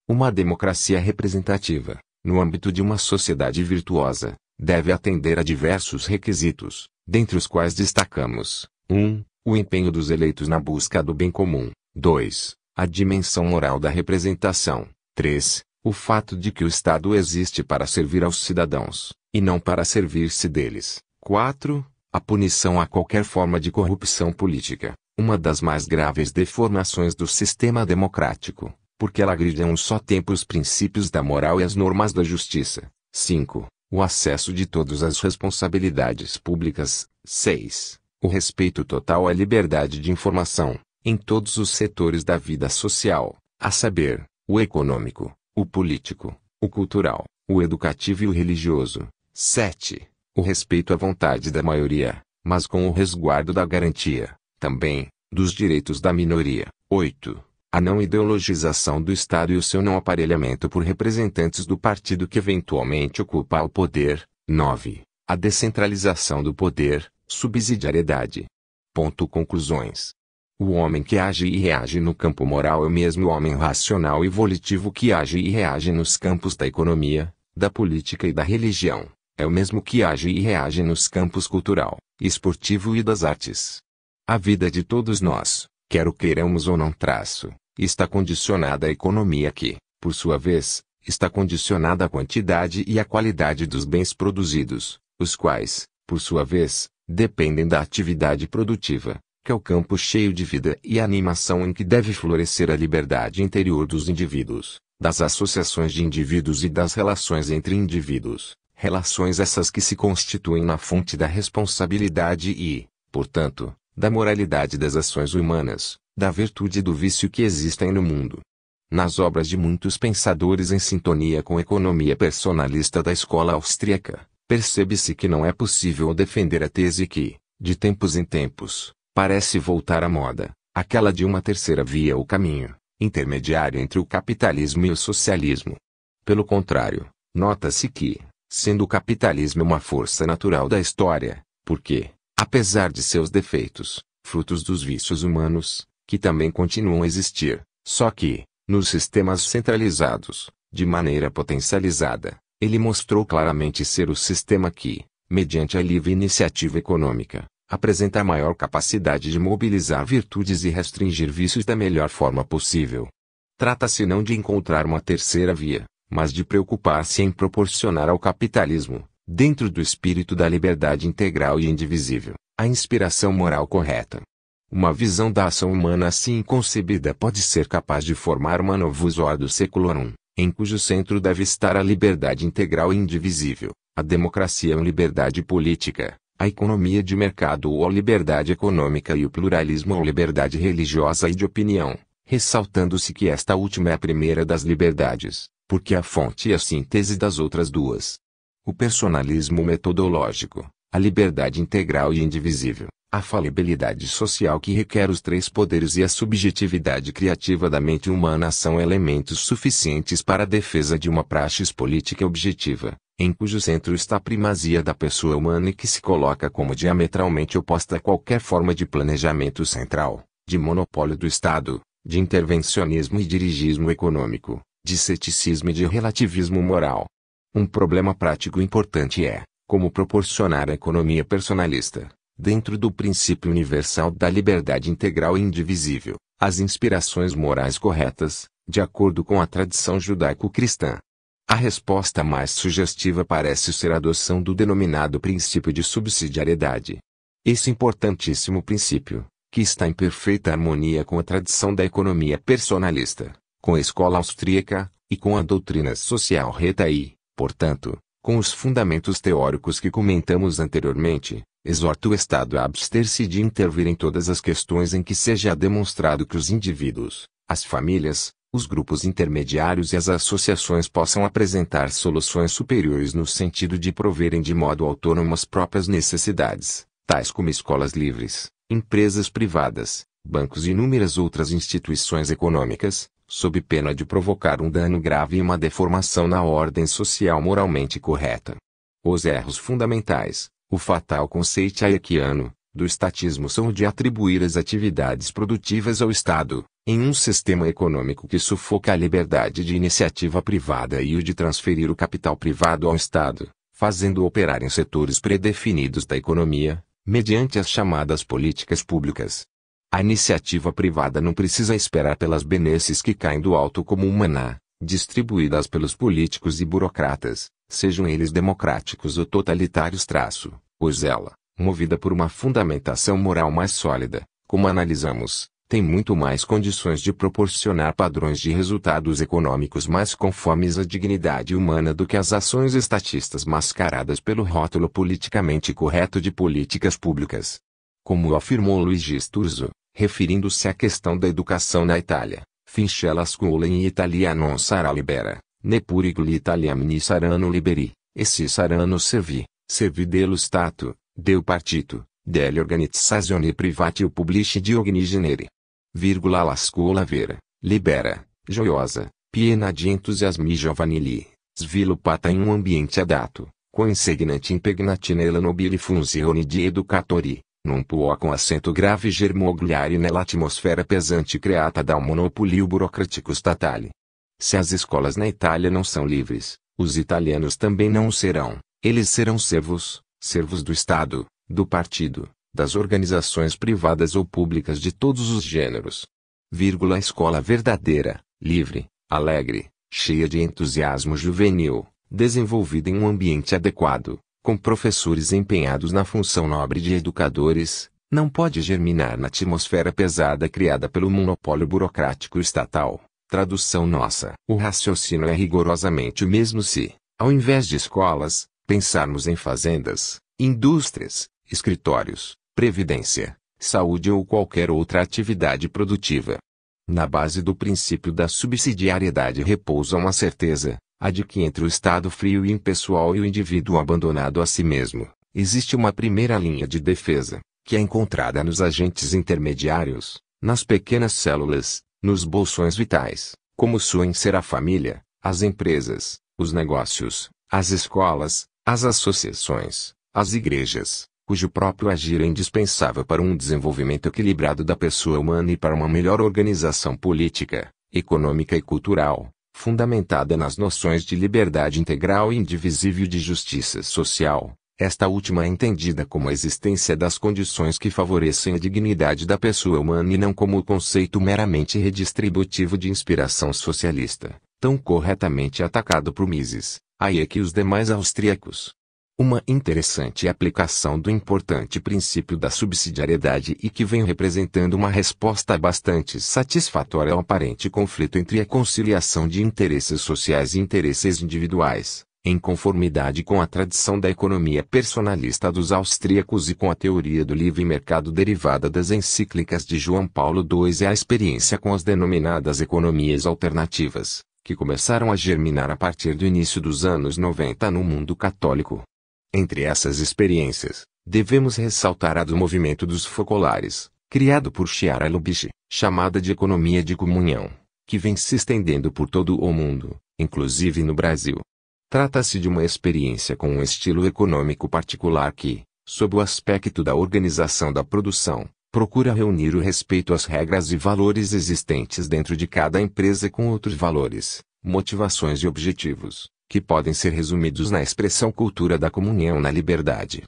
Uma democracia representativa, no âmbito de uma sociedade virtuosa, deve atender a diversos requisitos, dentre os quais destacamos: 1. Um, o empenho dos eleitos na busca do bem comum. 2. A dimensão moral da representação. 3. O fato de que o Estado existe para servir aos cidadãos, e não para servir-se deles. 4. A punição a qualquer forma de corrupção política, uma das mais graves deformações do sistema democrático, porque ela agride a um só tempo os princípios da moral e as normas da justiça. 5 o acesso de todos às responsabilidades públicas. 6. O respeito total à liberdade de informação, em todos os setores da vida social, a saber, o econômico, o político, o cultural, o educativo e o religioso. 7. O respeito à vontade da maioria, mas com o resguardo da garantia, também, dos direitos da minoria. 8 a não ideologização do Estado e o seu não aparelhamento por representantes do partido que eventualmente ocupa o poder. 9. A descentralização do poder, subsidiariedade. Ponto conclusões. O homem que age e reage no campo moral é o mesmo homem racional e volitivo que age e reage nos campos da economia, da política e da religião. É o mesmo que age e reage nos campos cultural, esportivo e das artes. A vida de todos nós, Quero queiramos ou não traço, está condicionada à economia que, por sua vez, está condicionada à quantidade e à qualidade dos bens produzidos, os quais, por sua vez, dependem da atividade produtiva, que é o campo cheio de vida e animação em que deve florescer a liberdade interior dos indivíduos, das associações de indivíduos e das relações entre indivíduos, relações essas que se constituem na fonte da responsabilidade e, portanto, da moralidade das ações humanas, da virtude e do vício que existem no mundo. Nas obras de muitos pensadores em sintonia com a economia personalista da escola austríaca, percebe-se que não é possível defender a tese que, de tempos em tempos, parece voltar à moda, aquela de uma terceira via ou caminho, intermediário entre o capitalismo e o socialismo. Pelo contrário, nota-se que, sendo o capitalismo uma força natural da história, porque, apesar de seus defeitos, frutos dos vícios humanos, que também continuam a existir, só que, nos sistemas centralizados, de maneira potencializada, ele mostrou claramente ser o sistema que, mediante a livre iniciativa econômica, apresenta a maior capacidade de mobilizar virtudes e restringir vícios da melhor forma possível. Trata-se não de encontrar uma terceira via, mas de preocupar-se em proporcionar ao capitalismo, dentro do espírito da liberdade integral e indivisível, a inspiração moral correta. Uma visão da ação humana assim concebida pode ser capaz de formar uma novus ordo secularum, em cujo centro deve estar a liberdade integral e indivisível, a democracia ou liberdade política, a economia de mercado ou a liberdade econômica e o pluralismo ou liberdade religiosa e de opinião, ressaltando-se que esta última é a primeira das liberdades, porque a fonte e a síntese das outras duas o personalismo metodológico, a liberdade integral e indivisível, a falibilidade social que requer os três poderes e a subjetividade criativa da mente humana são elementos suficientes para a defesa de uma praxis política objetiva, em cujo centro está a primazia da pessoa humana e que se coloca como diametralmente oposta a qualquer forma de planejamento central, de monopólio do Estado, de intervencionismo e dirigismo econômico, de ceticismo e de relativismo moral um problema prático importante é como proporcionar a economia personalista, dentro do princípio universal da liberdade integral e indivisível, as inspirações morais corretas, de acordo com a tradição judaico-cristã. A resposta mais sugestiva parece ser a adoção do denominado princípio de subsidiariedade. Esse importantíssimo princípio, que está em perfeita harmonia com a tradição da economia personalista, com a escola austríaca e com a doutrina social retaí, Portanto, com os fundamentos teóricos que comentamos anteriormente, exorta o Estado a abster-se de intervir em todas as questões em que seja demonstrado que os indivíduos, as famílias, os grupos intermediários e as associações possam apresentar soluções superiores no sentido de proverem de modo autônomo as próprias necessidades, tais como escolas livres, empresas privadas, bancos e inúmeras outras instituições econômicas, sob pena de provocar um dano grave e uma deformação na ordem social moralmente correta. Os erros fundamentais, o fatal conceito hayekiano, do estatismo são o de atribuir as atividades produtivas ao Estado, em um sistema econômico que sufoca a liberdade de iniciativa privada e o de transferir o capital privado ao Estado, fazendo operar em setores predefinidos da economia, mediante as chamadas políticas públicas. A iniciativa privada não precisa esperar pelas benesses que caem do alto como um maná, distribuídas pelos políticos e burocratas, sejam eles democráticos ou totalitários. Traço, pois ela, movida por uma fundamentação moral mais sólida, como analisamos, tem muito mais condições de proporcionar padrões de resultados econômicos mais conformes à dignidade humana do que as ações estatistas mascaradas pelo rótulo politicamente correto de políticas públicas. Como afirmou Luigi Sturzo, referindo-se à questão da educação na Itália, finisce la scuola in Italia non sarà libera, neppure né l'italiani saranno liberi, essi saranno servi, servi dello Stato, del partito, delle organizzazioni private o pubbliche di ogni genere. Virgula la scuola vera, libera, gioiosa, piena di entusiasmi giovanili, sviluppata in un ambiente adatto, consegnante impegnati nella nobile funzione di educatori, num puó com acento grave e nella atmosfera pesante creata da um monopólio burocrático statale. Se as escolas na Itália não são livres, os italianos também não o serão. Eles serão servos, servos do Estado, do partido, das organizações privadas ou públicas de todos os gêneros. Vírgula escola verdadeira, livre, alegre, cheia de entusiasmo juvenil, desenvolvida em um ambiente adequado, com professores empenhados na função nobre de educadores, não pode germinar na atmosfera pesada criada pelo monopólio burocrático estatal. Tradução nossa. O raciocínio é rigorosamente o mesmo se, ao invés de escolas, pensarmos em fazendas, indústrias, escritórios, previdência, saúde ou qualquer outra atividade produtiva. Na base do princípio da subsidiariedade repousa uma certeza, a de que entre o estado frio e impessoal e o indivíduo abandonado a si mesmo, existe uma primeira linha de defesa, que é encontrada nos agentes intermediários, nas pequenas células, nos bolsões vitais, como suem ser a família, as empresas, os negócios, as escolas, as associações, as igrejas, cujo próprio agir é indispensável para um desenvolvimento equilibrado da pessoa humana e para uma melhor organização política, econômica e cultural fundamentada nas noções de liberdade integral e indivisível de justiça social, esta última é entendida como a existência das condições que favorecem a dignidade da pessoa humana e não como o conceito meramente redistributivo de inspiração socialista, tão corretamente atacado por Mises, é e os demais austríacos uma interessante aplicação do importante princípio da subsidiariedade e que vem representando uma resposta bastante satisfatória ao aparente conflito entre a conciliação de interesses sociais e interesses individuais, em conformidade com a tradição da economia personalista dos austríacos e com a teoria do livre mercado derivada das encíclicas de João Paulo II e a experiência com as denominadas economias alternativas, que começaram a germinar a partir do início dos anos 90 no mundo católico entre essas experiências, devemos ressaltar a do movimento dos focolares, criado por Chiara Lubich, chamada de economia de comunhão, que vem se estendendo por todo o mundo, inclusive no Brasil. Trata-se de uma experiência com um estilo econômico particular que, sob o aspecto da organização da produção, procura reunir o respeito às regras e valores existentes dentro de cada empresa com outros valores, motivações e objetivos, que podem ser resumidos na expressão cultura da comunhão na liberdade.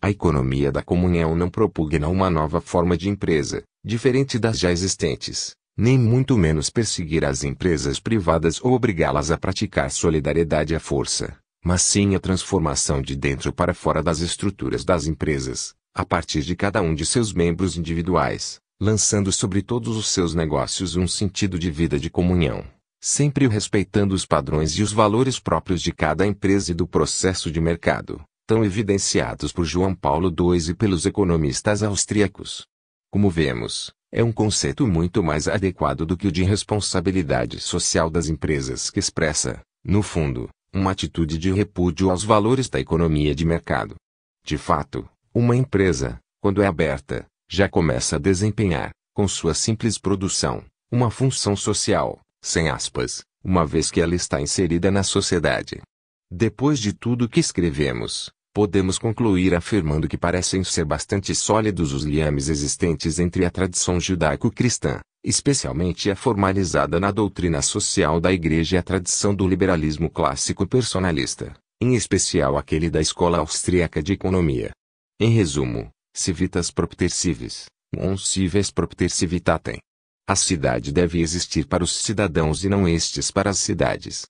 A economia da comunhão não propugna uma nova forma de empresa, diferente das já existentes, nem muito menos perseguir as empresas privadas ou obrigá-las a praticar solidariedade à força, mas sim a transformação de dentro para fora das estruturas das empresas, a partir de cada um de seus membros individuais, lançando sobre todos os seus negócios um sentido de vida de comunhão sempre respeitando os padrões e os valores próprios de cada empresa e do processo de mercado, tão evidenciados por João Paulo II e pelos economistas austríacos. Como vemos, é um conceito muito mais adequado do que o de responsabilidade social das empresas que expressa, no fundo, uma atitude de repúdio aos valores da economia de mercado. De fato, uma empresa, quando é aberta, já começa a desempenhar, com sua simples produção, uma função social, sem aspas, uma vez que ela está inserida na sociedade. Depois de tudo que escrevemos, podemos concluir afirmando que parecem ser bastante sólidos os liames existentes entre a tradição judaico-cristã, especialmente a formalizada na doutrina social da Igreja e a tradição do liberalismo clássico personalista, em especial aquele da escola austríaca de economia. Em resumo, civitas propter civis, non civis propter civitatem. A cidade deve existir para os cidadãos e não estes para as cidades.